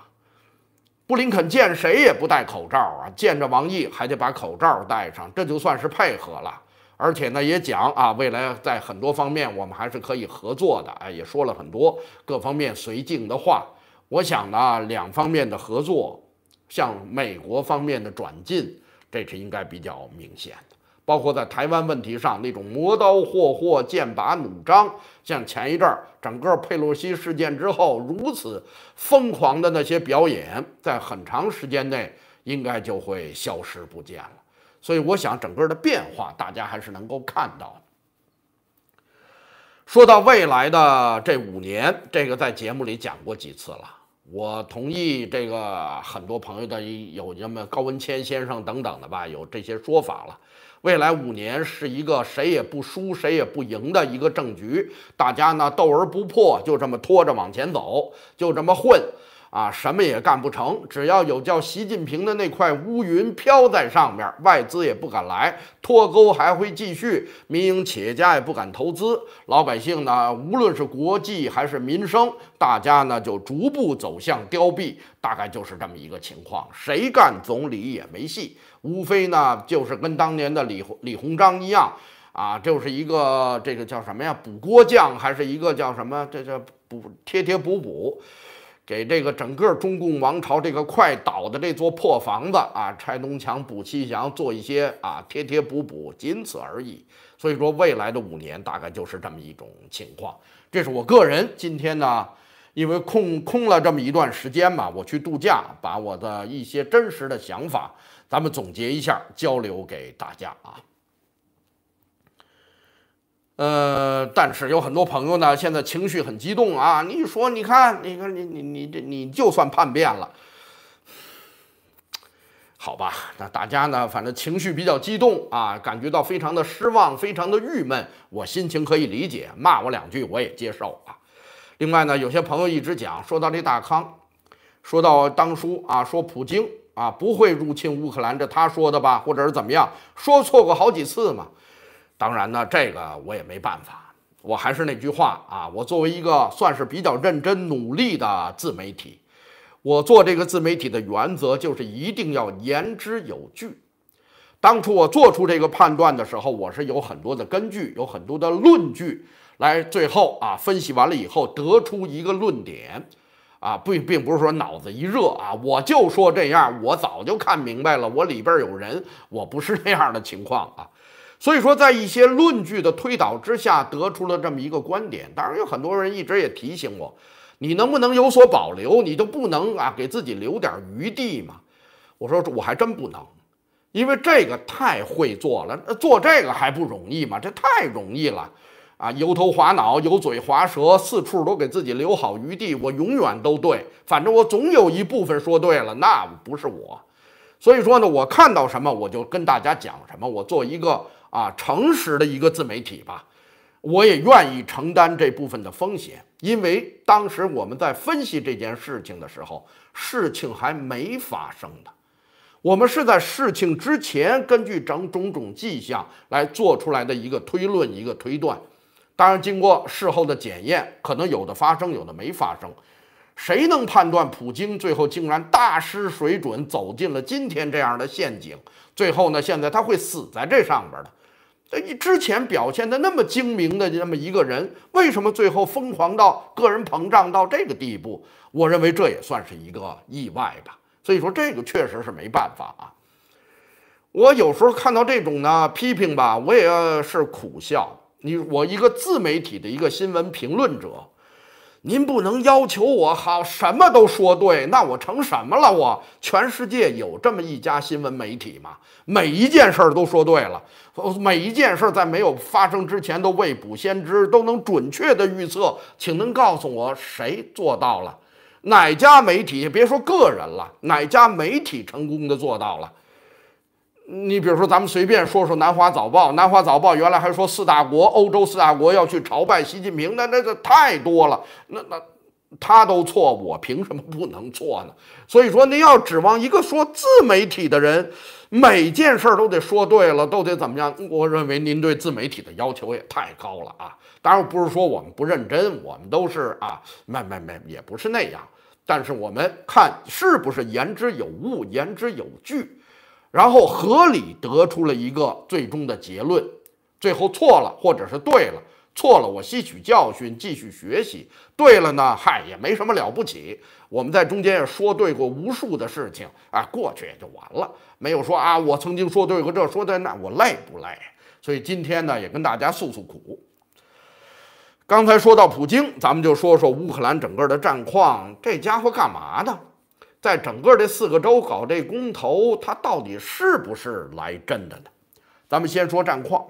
布林肯见谁也不戴口罩啊，见着王毅还得把口罩戴上，这就算是配合了。而且呢，也讲啊，未来在很多方面我们还是可以合作的。哎，也说了很多各方面绥靖的话。我想呢，两方面的合作，向美国方面的转进，这是应该比较明显的。包括在台湾问题上那种磨刀霍霍、剑拔弩张，像前一阵儿整个佩洛西事件之后如此疯狂的那些表演，在很长时间内应该就会消失不见了。所以，我想整个的变化，大家还是能够看到的。说到未来的这五年，这个在节目里讲过几次了。我同意这个很多朋友的，有那么高文谦先生等等的吧，有这些说法了。未来五年是一个谁也不输、谁也不赢的一个政局，大家呢斗而不破，就这么拖着往前走，就这么混。啊，什么也干不成，只要有叫习近平的那块乌云飘在上面，外资也不敢来，脱钩还会继续，民营企业家也不敢投资，老百姓呢，无论是国际还是民生，大家呢就逐步走向凋敝，大概就是这么一个情况。谁干总理也没戏，无非呢就是跟当年的李李鸿章一样，啊，就是一个这个叫什么呀，补锅匠，还是一个叫什么，这叫补贴贴补补。给这个整个中共王朝这个快倒的这座破房子啊，拆东墙补西墙，做一些啊贴贴补补，仅此而已。所以说，未来的五年大概就是这么一种情况。这是我个人今天呢，因为空空了这么一段时间嘛，我去度假，把我的一些真实的想法，咱们总结一下，交流给大家啊。呃，但是有很多朋友呢，现在情绪很激动啊！你说，你看，你看，你你你这你就算叛变了，好吧？那大家呢，反正情绪比较激动啊，感觉到非常的失望，非常的郁闷。我心情可以理解，骂我两句我也接受啊。另外呢，有些朋友一直讲说到这大康，说到当初啊，说普京啊不会入侵乌克兰，这他说的吧，或者是怎么样？说错过好几次嘛。当然呢，这个我也没办法。我还是那句话啊，我作为一个算是比较认真努力的自媒体，我做这个自媒体的原则就是一定要言之有据。当初我做出这个判断的时候，我是有很多的根据，有很多的论据来。最后啊，分析完了以后，得出一个论点啊，并并不是说脑子一热啊，我就说这样。我早就看明白了，我里边有人，我不是那样的情况啊。所以说，在一些论据的推导之下，得出了这么一个观点。当然，有很多人一直也提醒我，你能不能有所保留？你就不能啊，给自己留点余地吗？我说我还真不能，因为这个太会做了，做这个还不容易吗？这太容易了，啊，油头滑脑，油嘴滑舌，四处都给自己留好余地，我永远都对，反正我总有一部分说对了，那不是我。所以说呢，我看到什么我就跟大家讲什么，我做一个。啊，诚实的一个自媒体吧，我也愿意承担这部分的风险，因为当时我们在分析这件事情的时候，事情还没发生呢，我们是在事情之前根据整种种迹象来做出来的一个推论，一个推断。当然，经过事后的检验，可能有的发生，有的没发生。谁能判断普京最后竟然大失水准，走进了今天这样的陷阱？最后呢，现在他会死在这上边的。那你之前表现的那么精明的那么一个人，为什么最后疯狂到个人膨胀到这个地步？我认为这也算是一个意外吧。所以说，这个确实是没办法啊。我有时候看到这种呢批评吧，我也是苦笑。你我一个自媒体的一个新闻评论者。您不能要求我好什么都说对，那我成什么了？我全世界有这么一家新闻媒体吗？每一件事儿都说对了，每一件事儿在没有发生之前都未卜先知，都能准确的预测。请您告诉我，谁做到了？哪家媒体？别说个人了，哪家媒体成功的做到了？你比如说，咱们随便说说《南华早报》，《南华早报》原来还说四大国欧洲四大国要去朝拜习近平，那那这太多了，那那他都错，我凭什么不能错呢？所以说，您要指望一个说自媒体的人，每件事儿都得说对了，都得怎么样？我认为您对自媒体的要求也太高了啊！当然不是说我们不认真，我们都是啊，没没没，也不是那样。但是我们看是不是言之有物，言之有据。然后合理得出了一个最终的结论，最后错了，或者是对了。错了，我吸取教训，继续学习；对了呢，嗨，也没什么了不起。我们在中间也说对过无数的事情啊，过去也就完了，没有说啊，我曾经说对过这，说对那，我累不累？所以今天呢，也跟大家诉诉苦。刚才说到普京，咱们就说说乌克兰整个的战况。这家伙干嘛的？在整个这四个州搞这公投，他到底是不是来真的呢？咱们先说战况。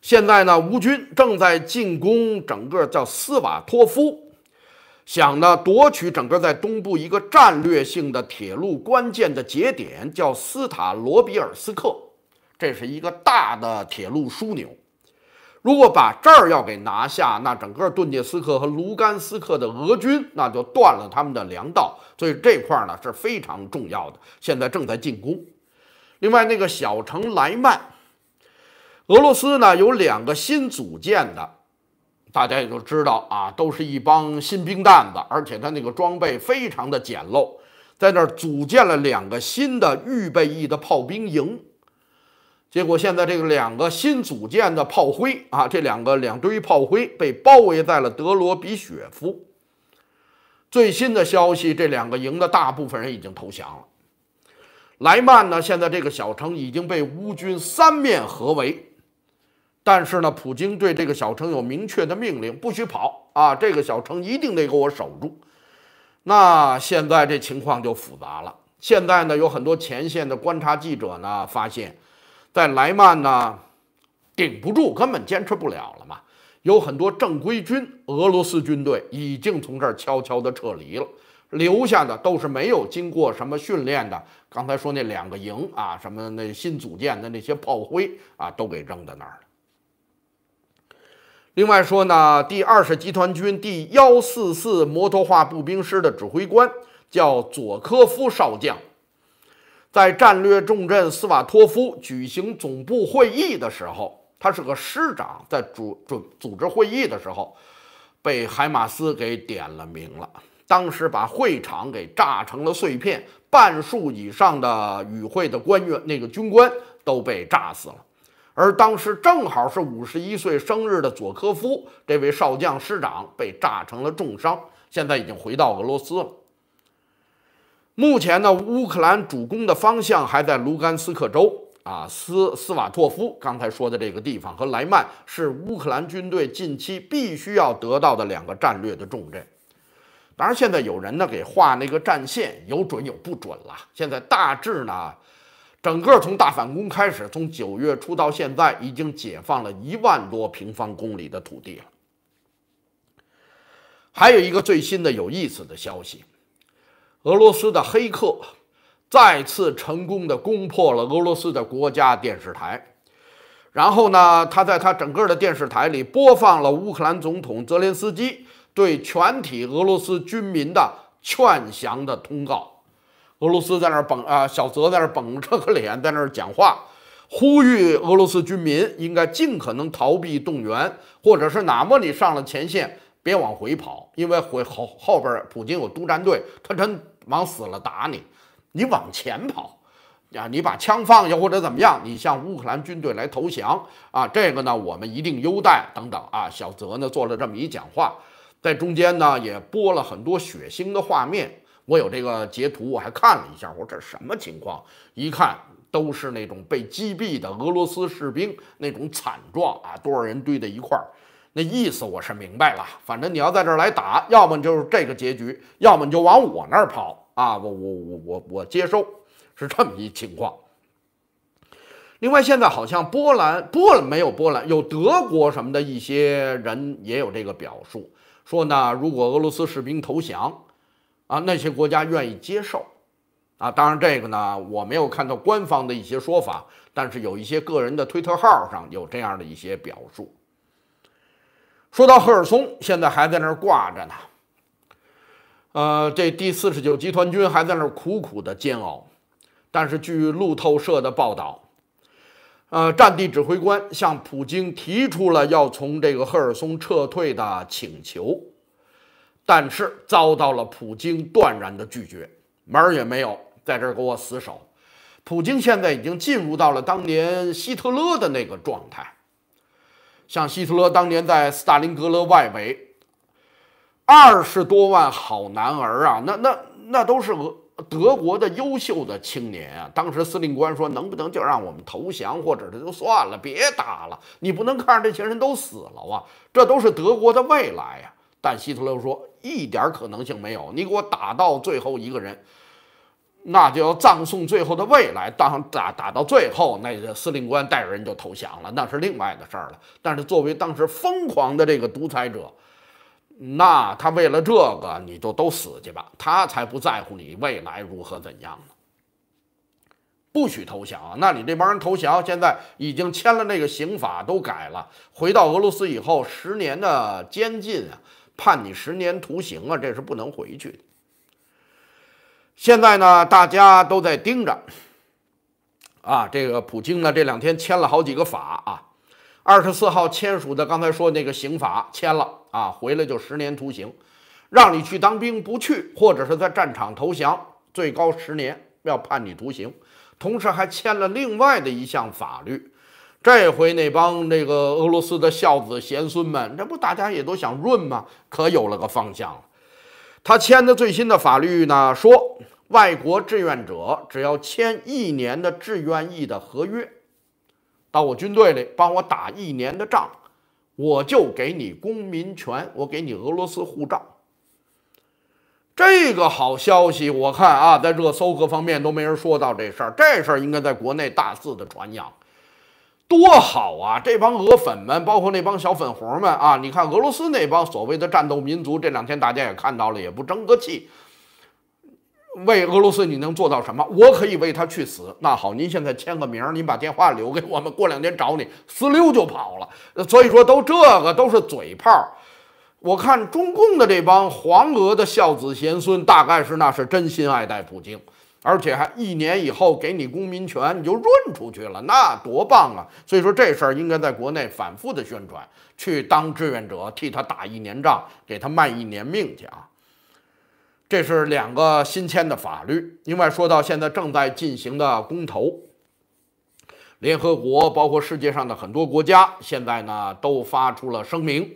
现在呢，乌军正在进攻整个叫斯瓦托夫，想呢夺取整个在东部一个战略性的铁路关键的节点，叫斯塔罗比尔斯克，这是一个大的铁路枢纽。如果把这儿要给拿下，那整个顿涅斯克和卢甘斯克的俄军那就断了他们的粮道，所以这块儿呢是非常重要的。现在正在进攻。另外，那个小城莱曼，俄罗斯呢有两个新组建的，大家也都知道啊，都是一帮新兵蛋子，而且他那个装备非常的简陋，在那儿组建了两个新的预备役的炮兵营。结果现在这个两个新组建的炮灰啊，这两个两堆炮灰被包围在了德罗比雪夫。最新的消息，这两个营的大部分人已经投降了。莱曼呢，现在这个小城已经被乌军三面合围，但是呢，普京对这个小城有明确的命令，不许跑啊，这个小城一定得给我守住。那现在这情况就复杂了。现在呢，有很多前线的观察记者呢发现。在莱曼呢，顶不住，根本坚持不了了嘛。有很多正规军，俄罗斯军队已经从这儿悄悄的撤离了，留下的都是没有经过什么训练的。刚才说那两个营啊，什么那新组建的那些炮灰啊，都给扔在那儿了。另外说呢，第二十集团军第幺四四摩托化步兵师的指挥官叫佐科夫少将。在战略重镇斯瓦托夫举行总部会议的时候，他是个师长，在组组组织会议的时候，被海马斯给点了名了。当时把会场给炸成了碎片，半数以上的与会的官员，那个军官都被炸死了。而当时正好是五十一岁生日的佐科夫这位少将师长被炸成了重伤，现在已经回到俄罗斯了。目前呢，乌克兰主攻的方向还在卢甘斯克州啊，斯斯瓦托夫刚才说的这个地方和莱曼是乌克兰军队近期必须要得到的两个战略的重镇。当然，现在有人呢给画那个战线，有准有不准了。现在大致呢，整个从大反攻开始，从九月初到现在，已经解放了一万多平方公里的土地了。还有一个最新的有意思的消息。俄罗斯的黑客再次成功地攻破了俄罗斯的国家电视台，然后呢，他在他整个的电视台里播放了乌克兰总统泽连斯基对全体俄罗斯军民的劝降的通告。俄罗斯在那儿绷啊，小泽在那儿绷着个脸在那儿讲话，呼吁俄罗斯军民应该尽可能逃避动员，或者是哪怕你上了前线，别往回跑，因为回后后边普京有督战队，他真。往死了打你，你往前跑，呀，你把枪放下或者怎么样，你向乌克兰军队来投降啊，这个呢我们一定优待等等啊。小泽呢做了这么一讲话，在中间呢也播了很多血腥的画面，我有这个截图我还看了一下，我这什么情况？一看都是那种被击毙的俄罗斯士兵那种惨状啊，多少人堆在一块儿。那意思我是明白了，反正你要在这儿来打，要么就是这个结局，要么你就往我那儿跑啊！我我我我我接受，是这么一情况。另外，现在好像波兰波没有波兰，有德国什么的一些人也有这个表述，说呢，如果俄罗斯士兵投降，啊，那些国家愿意接受，啊，当然这个呢，我没有看到官方的一些说法，但是有一些个人的推特号上有这样的一些表述。说到赫尔松，现在还在那儿挂着呢。呃，这第四十九集团军还在那儿苦苦的煎熬。但是，据路透社的报道，呃，战地指挥官向普京提出了要从这个赫尔松撤退的请求，但是遭到了普京断然的拒绝，门儿也没有，在这儿给我死守。普京现在已经进入到了当年希特勒的那个状态。像希特勒当年在斯大林格勒外围，二十多万好男儿啊，那那那都是俄德国的优秀的青年啊。当时司令官说，能不能就让我们投降，或者他就算了，别打了。你不能看着这些人都死了哇，这都是德国的未来呀。但希特勒说，一点可能性没有，你给我打到最后一个人。那就要葬送最后的未来。当打打到最后，那个司令官带着人就投降了，那是另外的事儿了。但是作为当时疯狂的这个独裁者，那他为了这个，你就都死去吧，他才不在乎你未来如何怎样呢？不许投降！那你这帮人投降，现在已经签了那个刑法都改了，回到俄罗斯以后十年的监禁啊，判你十年徒刑啊，这是不能回去的。现在呢，大家都在盯着。啊，这个普京呢，这两天签了好几个法啊。二十四号签署的，刚才说那个刑法签了啊，回来就十年徒刑，让你去当兵不去，或者是在战场投降，最高十年要判你徒刑。同时还签了另外的一项法律，这回那帮那个俄罗斯的孝子贤孙们，这不大家也都想润吗？可有了个方向了。他签的最新的法律呢，说。外国志愿者只要签一年的志愿役的合约，到我军队里帮我打一年的仗，我就给你公民权，我给你俄罗斯护照。这个好消息，我看啊，在热搜各方面都没人说到这事儿，这事儿应该在国内大肆的传扬，多好啊！这帮俄粉们，包括那帮小粉红们啊，你看俄罗斯那帮所谓的战斗民族，这两天大家也看到了，也不争个气。为俄罗斯你能做到什么？我可以为他去死。那好，您现在签个名，您把电话留给我们，过两天找你。呲溜就跑了。所以说都这个都是嘴炮。我看中共的这帮黄俄的孝子贤孙，大概是那是真心爱戴普京，而且还一年以后给你公民权，你就润出去了，那多棒啊！所以说这事儿应该在国内反复的宣传，去当志愿者替他打一年仗，给他卖一年命去啊！这是两个新签的法律。另外说到现在正在进行的公投，联合国包括世界上的很多国家现在呢都发出了声明，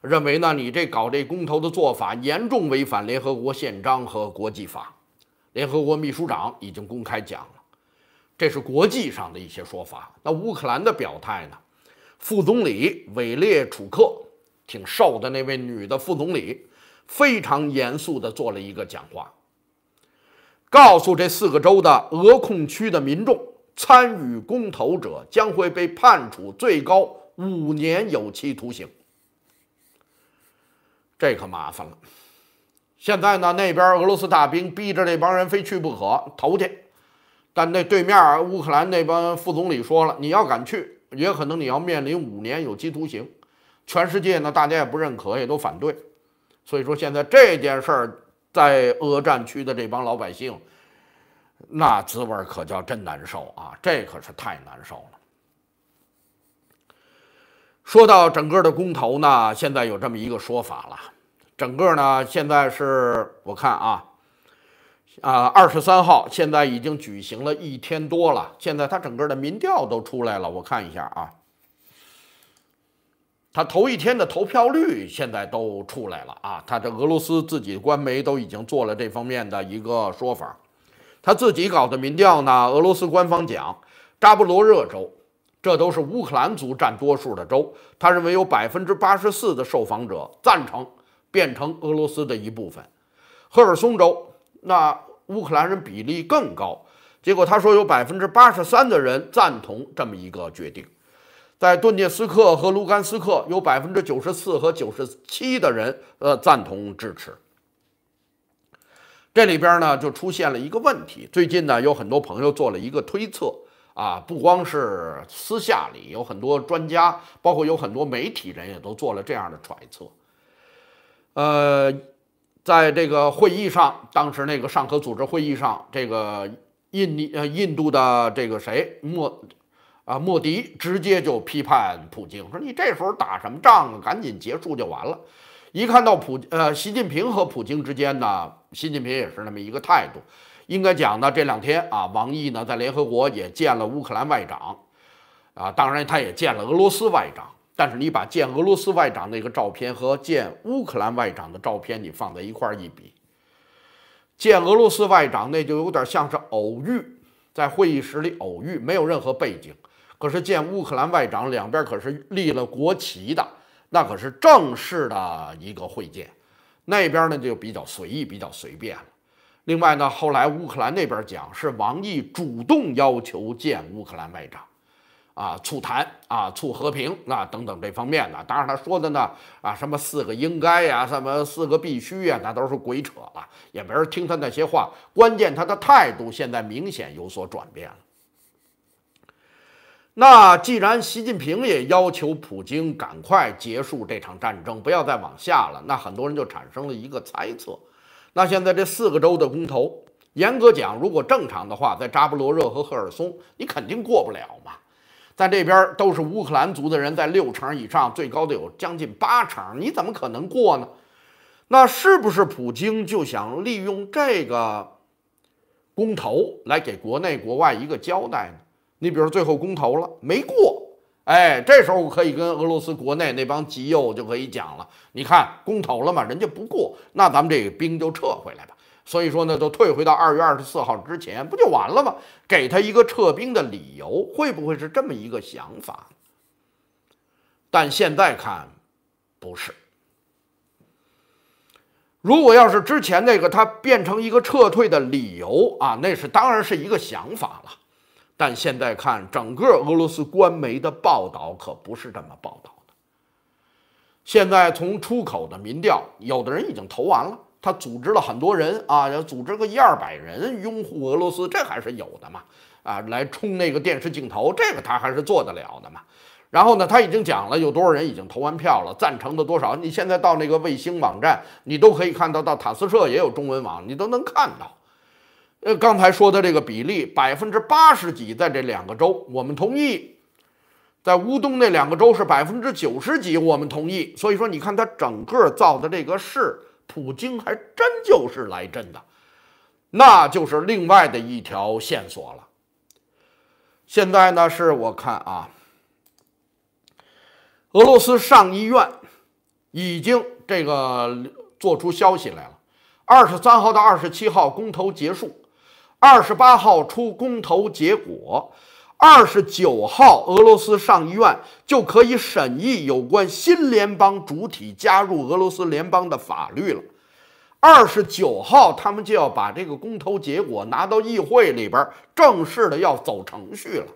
认为呢你这搞这公投的做法严重违反联合国宪章和国际法。联合国秘书长已经公开讲了，这是国际上的一些说法。那乌克兰的表态呢？副总理韦列楚克，挺瘦的那位女的副总理。非常严肃的做了一个讲话，告诉这四个州的俄控区的民众，参与公投者将会被判处最高五年有期徒刑。这可麻烦了。现在呢，那边俄罗斯大兵逼着那帮人非去不可，投去。但那对面乌克兰那帮副总理说了，你要敢去，也可能你要面临五年有期徒刑。全世界呢，大家也不认可，也都反对。所以说，现在这件事儿，在俄战区的这帮老百姓，那滋味可叫真难受啊！这可是太难受了。说到整个的公投呢，现在有这么一个说法了，整个呢，现在是我看啊，啊，二十三号现在已经举行了一天多了，现在它整个的民调都出来了，我看一下啊。他头一天的投票率现在都出来了啊！他这俄罗斯自己官媒都已经做了这方面的一个说法，他自己搞的民调呢。俄罗斯官方讲，扎布罗热州，这都是乌克兰族占多数的州，他认为有百分之八十四的受访者赞成变成俄罗斯的一部分。赫尔松州，那乌克兰人比例更高，结果他说有百分之八十三的人赞同这么一个决定。在顿涅斯克和卢甘斯克，有百分之九十四和九十七的人，呃，赞同支持。这里边呢，就出现了一个问题。最近呢，有很多朋友做了一个推测，啊，不光是私下里有很多专家，包括有很多媒体人，也都做了这样的揣测。呃，在这个会议上，当时那个上合组织会议上，这个印尼呃印度的这个谁莫。啊，莫迪直接就批判普京，说你这时候打什么仗啊？赶紧结束就完了。一看到普呃习近平和普京之间呢，习近平也是那么一个态度。应该讲呢，这两天啊，王毅呢在联合国也见了乌克兰外长，啊，当然他也见了俄罗斯外长。但是你把见俄罗斯外长那个照片和见乌克兰外长的照片你放在一块一比，见俄罗斯外长那就有点像是偶遇，在会议室里偶遇，没有任何背景。可是见乌克兰外长，两边可是立了国旗的，那可是正式的一个会见。那边呢就比较随意，比较随便了。另外呢，后来乌克兰那边讲是王毅主动要求见乌克兰外长，啊，促谈啊，促和平，啊等等这方面的。当然他说的呢，啊，什么四个应该呀，什么四个必须呀，那都是鬼扯了，也没人听他那些话。关键他的态度现在明显有所转变了。那既然习近平也要求普京赶快结束这场战争，不要再往下了，那很多人就产生了一个猜测。那现在这四个州的公投，严格讲，如果正常的话，在扎波罗热和赫尔松，你肯定过不了嘛。在这边都是乌克兰族的人，在六成以上，最高的有将近八成，你怎么可能过呢？那是不是普京就想利用这个公投来给国内国外一个交代呢？你比如最后公投了没过，哎，这时候可以跟俄罗斯国内那帮极右就可以讲了。你看公投了嘛，人家不过，那咱们这个兵就撤回来吧。所以说呢，都退回到二月二十四号之前，不就完了吗？给他一个撤兵的理由，会不会是这么一个想法？但现在看，不是。如果要是之前那个他变成一个撤退的理由啊，那是当然是一个想法了。但现在看整个俄罗斯官媒的报道可不是这么报道的。现在从出口的民调，有的人已经投完了，他组织了很多人啊，要组织个一二百人拥护俄罗斯，这还是有的嘛啊，来冲那个电视镜头，这个他还是做得了的嘛。然后呢，他已经讲了有多少人已经投完票了，赞成的多少。你现在到那个卫星网站，你都可以看到，到塔斯社也有中文网，你都能看到。呃，刚才说的这个比例百分之八十几，在这两个州我们同意；在乌东那两个州是百分之九十几，我们同意。所以说，你看他整个造的这个势，普京还真就是来真的，那就是另外的一条线索了。现在呢，是我看啊，俄罗斯上议院已经这个做出消息来了，二十三号到二十七号公投结束。二十八号出公投结果，二十九号俄罗斯上议院就可以审议有关新联邦主体加入俄罗斯联邦的法律了。二十九号他们就要把这个公投结果拿到议会里边，正式的要走程序了。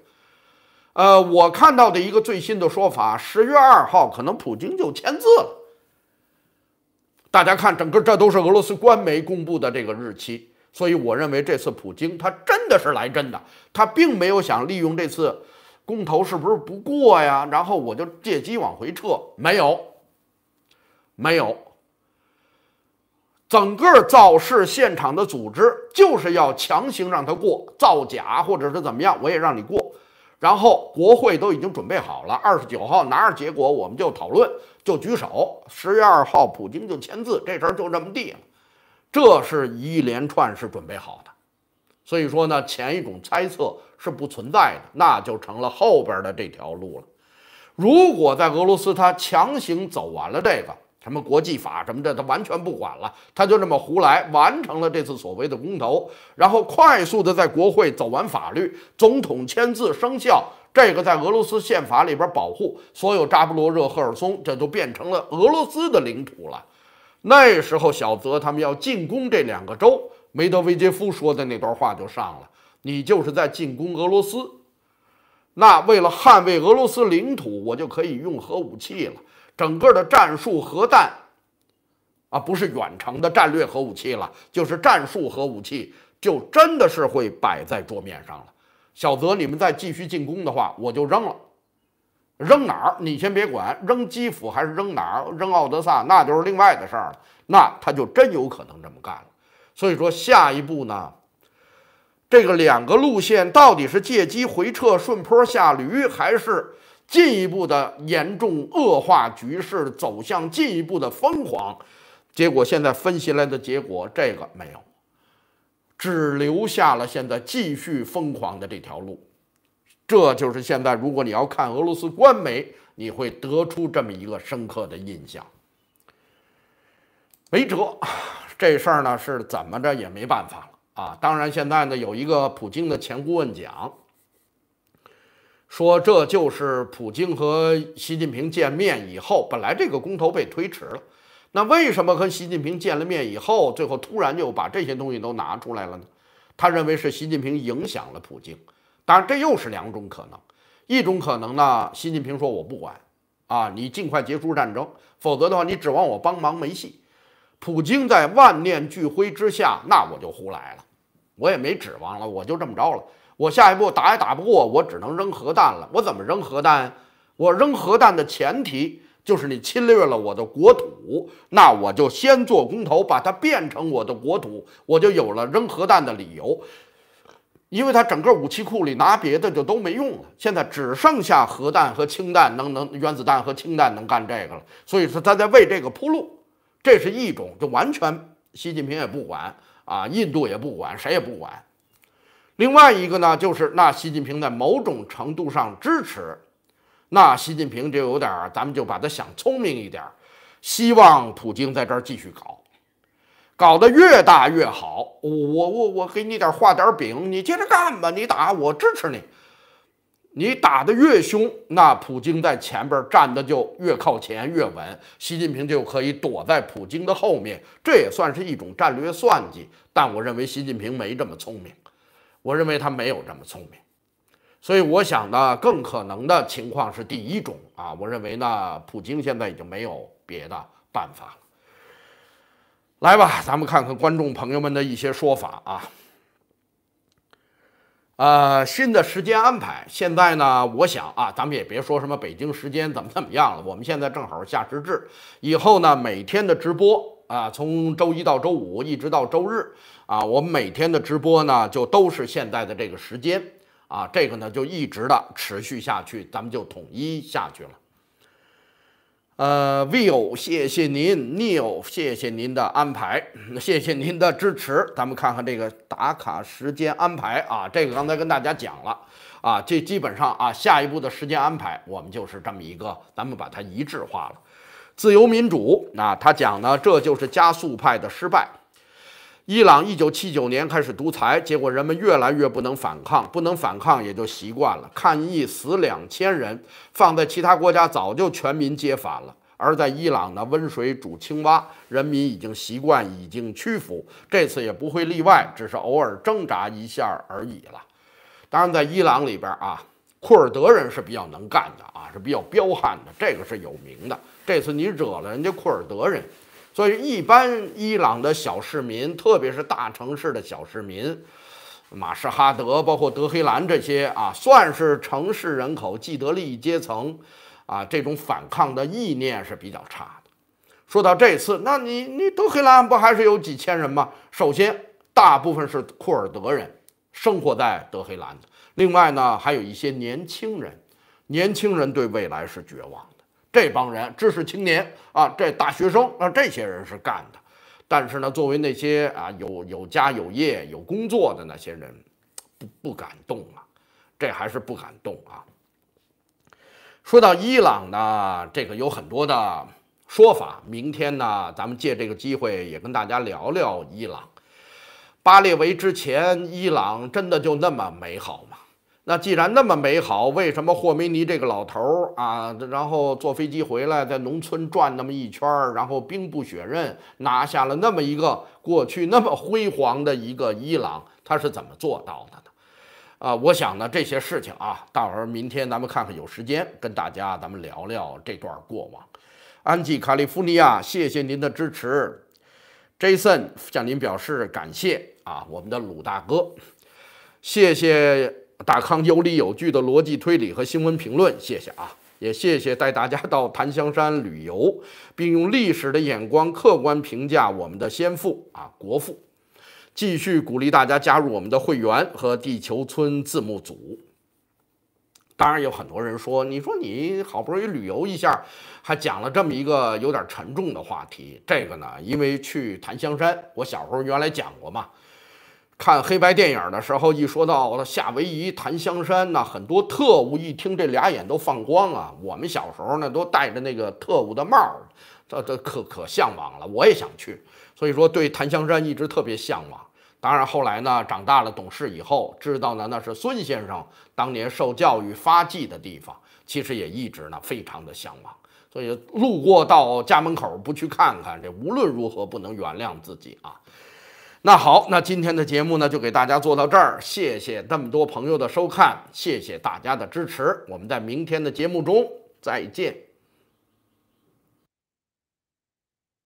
呃，我看到的一个最新的说法，十月二号可能普京就签字了。大家看，整个这都是俄罗斯官媒公布的这个日期。所以我认为这次普京他真的是来真的，他并没有想利用这次公投是不是不过呀？然后我就借机往回撤，没有，没有。整个造势现场的组织就是要强行让他过，造假或者是怎么样，我也让你过。然后国会都已经准备好了，二十九号拿着结果我们就讨论，就举手。十月二号普京就签字，这事儿就这么地了。这是一连串是准备好的，所以说呢，前一种猜测是不存在的，那就成了后边的这条路了。如果在俄罗斯，他强行走完了这个什么国际法什么的，他完全不管了，他就这么胡来，完成了这次所谓的公投，然后快速的在国会走完法律，总统签字生效，这个在俄罗斯宪法里边保护所有扎布罗热、赫尔松，这就变成了俄罗斯的领土了。那时候，小泽他们要进攻这两个州，梅德韦杰夫说的那段话就上了。你就是在进攻俄罗斯，那为了捍卫俄罗斯领土，我就可以用核武器了。整个的战术核弹，啊，不是远程的战略核武器了，就是战术核武器，就真的是会摆在桌面上了。小泽，你们再继续进攻的话，我就扔了。扔哪儿？你先别管，扔基辅还是扔哪儿？扔奥德萨那就是另外的事儿了。那他就真有可能这么干了。所以说，下一步呢，这个两个路线到底是借机回撤、顺坡下驴，还是进一步的严重恶化局势、走向进一步的疯狂？结果现在分析来的结果，这个没有，只留下了现在继续疯狂的这条路。这就是现在，如果你要看俄罗斯官媒，你会得出这么一个深刻的印象。没辙，这事儿呢是怎么着也没办法了啊！当然，现在呢有一个普京的前顾问讲，说这就是普京和习近平见面以后，本来这个公投被推迟了，那为什么跟习近平见了面以后，最后突然就把这些东西都拿出来了呢？他认为是习近平影响了普京。当然，这又是两种可能。一种可能呢，习近平说：“我不管，啊，你尽快结束战争，否则的话，你指望我帮忙没戏。”普京在万念俱灰之下，那我就胡来了，我也没指望了，我就这么着了。我下一步打也打不过，我只能扔核弹了。我怎么扔核弹？我扔核弹的前提就是你侵略了我的国土，那我就先做公头，把它变成我的国土，我就有了扔核弹的理由。因为他整个武器库里拿别的就都没用了，现在只剩下核弹和氢弹能能原子弹和氢弹能干这个了，所以说他在为这个铺路，这是一种就完全习近平也不管啊，印度也不管，谁也不管。另外一个呢，就是那习近平在某种程度上支持，那习近平就有点儿，咱们就把他想聪明一点儿，希望普京在这儿继续搞。搞得越大越好，我我我我给你点画点饼，你接着干吧，你打我支持你，你打得越凶，那普京在前边站的就越靠前越稳，习近平就可以躲在普京的后面，这也算是一种战略算计。但我认为习近平没这么聪明，我认为他没有这么聪明，所以我想呢，更可能的情况是第一种啊，我认为呢，普京现在已经没有别的办法了。来吧，咱们看看观众朋友们的一些说法啊。呃，新的时间安排，现在呢，我想啊，咱们也别说什么北京时间怎么怎么样了，我们现在正好夏至，以后呢，每天的直播啊，从周一到周五一直到周日啊，我们每天的直播呢，就都是现在的这个时间啊，这个呢就一直的持续下去，咱们就统一下去了。呃，Neil，谢谢您，Neil，谢谢您的安排，谢谢您的支持。咱们看看这个打卡时间安排啊，这个刚才跟大家讲了啊，这基本上啊，下一步的时间安排我们就是这么一个，咱们把它一致化了。自由民主，那他讲呢，这就是加速派的失败。伊朗一九七九年开始独裁，结果人们越来越不能反抗，不能反抗也就习惯了。抗议死两千人，放在其他国家早就全民皆反了。而在伊朗呢，温水煮青蛙，人民已经习惯，已经屈服，这次也不会例外，只是偶尔挣扎一下而已了。当然，在伊朗里边啊，库尔德人是比较能干的啊，是比较彪悍的，这个是有名的。这次你惹了人家库尔德人。所以，一般伊朗的小市民，特别是大城市的小市民，马什哈德、包括德黑兰这些啊，算是城市人口既得利益阶层啊，这种反抗的意念是比较差的。说到这次，那你你德黑兰不还是有几千人吗？首先，大部分是库尔德人生活在德黑兰的，另外呢，还有一些年轻人，年轻人对未来是绝望。这帮人，知识青年啊，这大学生啊，这些人是干的。但是呢，作为那些啊有有家有业有工作的那些人，不不敢动啊，这还是不敢动啊。说到伊朗呢，这个有很多的说法。明天呢，咱们借这个机会也跟大家聊聊伊朗。巴列维之前，伊朗真的就那么美好？那既然那么美好，为什么霍梅尼这个老头儿啊，然后坐飞机回来，在农村转那么一圈儿，然后兵不血刃拿下了那么一个过去那么辉煌的一个伊朗，他是怎么做到的呢？啊，我想呢，这些事情啊，到时候明天咱们看看有时间跟大家咱们聊聊这段过往。安吉，卡利夫尼亚，谢谢您的支持，Jason 向您表示感谢啊，我们的鲁大哥，谢谢。大康有理有据的逻辑推理和新闻评论，谢谢啊！也谢谢带大家到檀香山旅游，并用历史的眼光客观评价我们的先父啊，国父。继续鼓励大家加入我们的会员和地球村字幕组。当然，有很多人说，你说你好不容易旅游一下，还讲了这么一个有点沉重的话题。这个呢，因为去檀香山，我小时候原来讲过嘛。看黑白电影的时候，一说到夏威夷檀香山呐，很多特务一听这俩眼都放光啊。我们小时候呢，都戴着那个特务的帽儿，这这可可向往了。我也想去，所以说对檀香山一直特别向往。当然后来呢，长大了懂事以后，知道呢那是孙先生当年受教育发迹的地方，其实也一直呢非常的向往。所以路过到家门口不去看看，这无论如何不能原谅自己啊。那好，那今天的节目呢，就给大家做到这儿。谢谢那么多朋友的收看，谢谢大家的支持。我们在明天的节目中再见。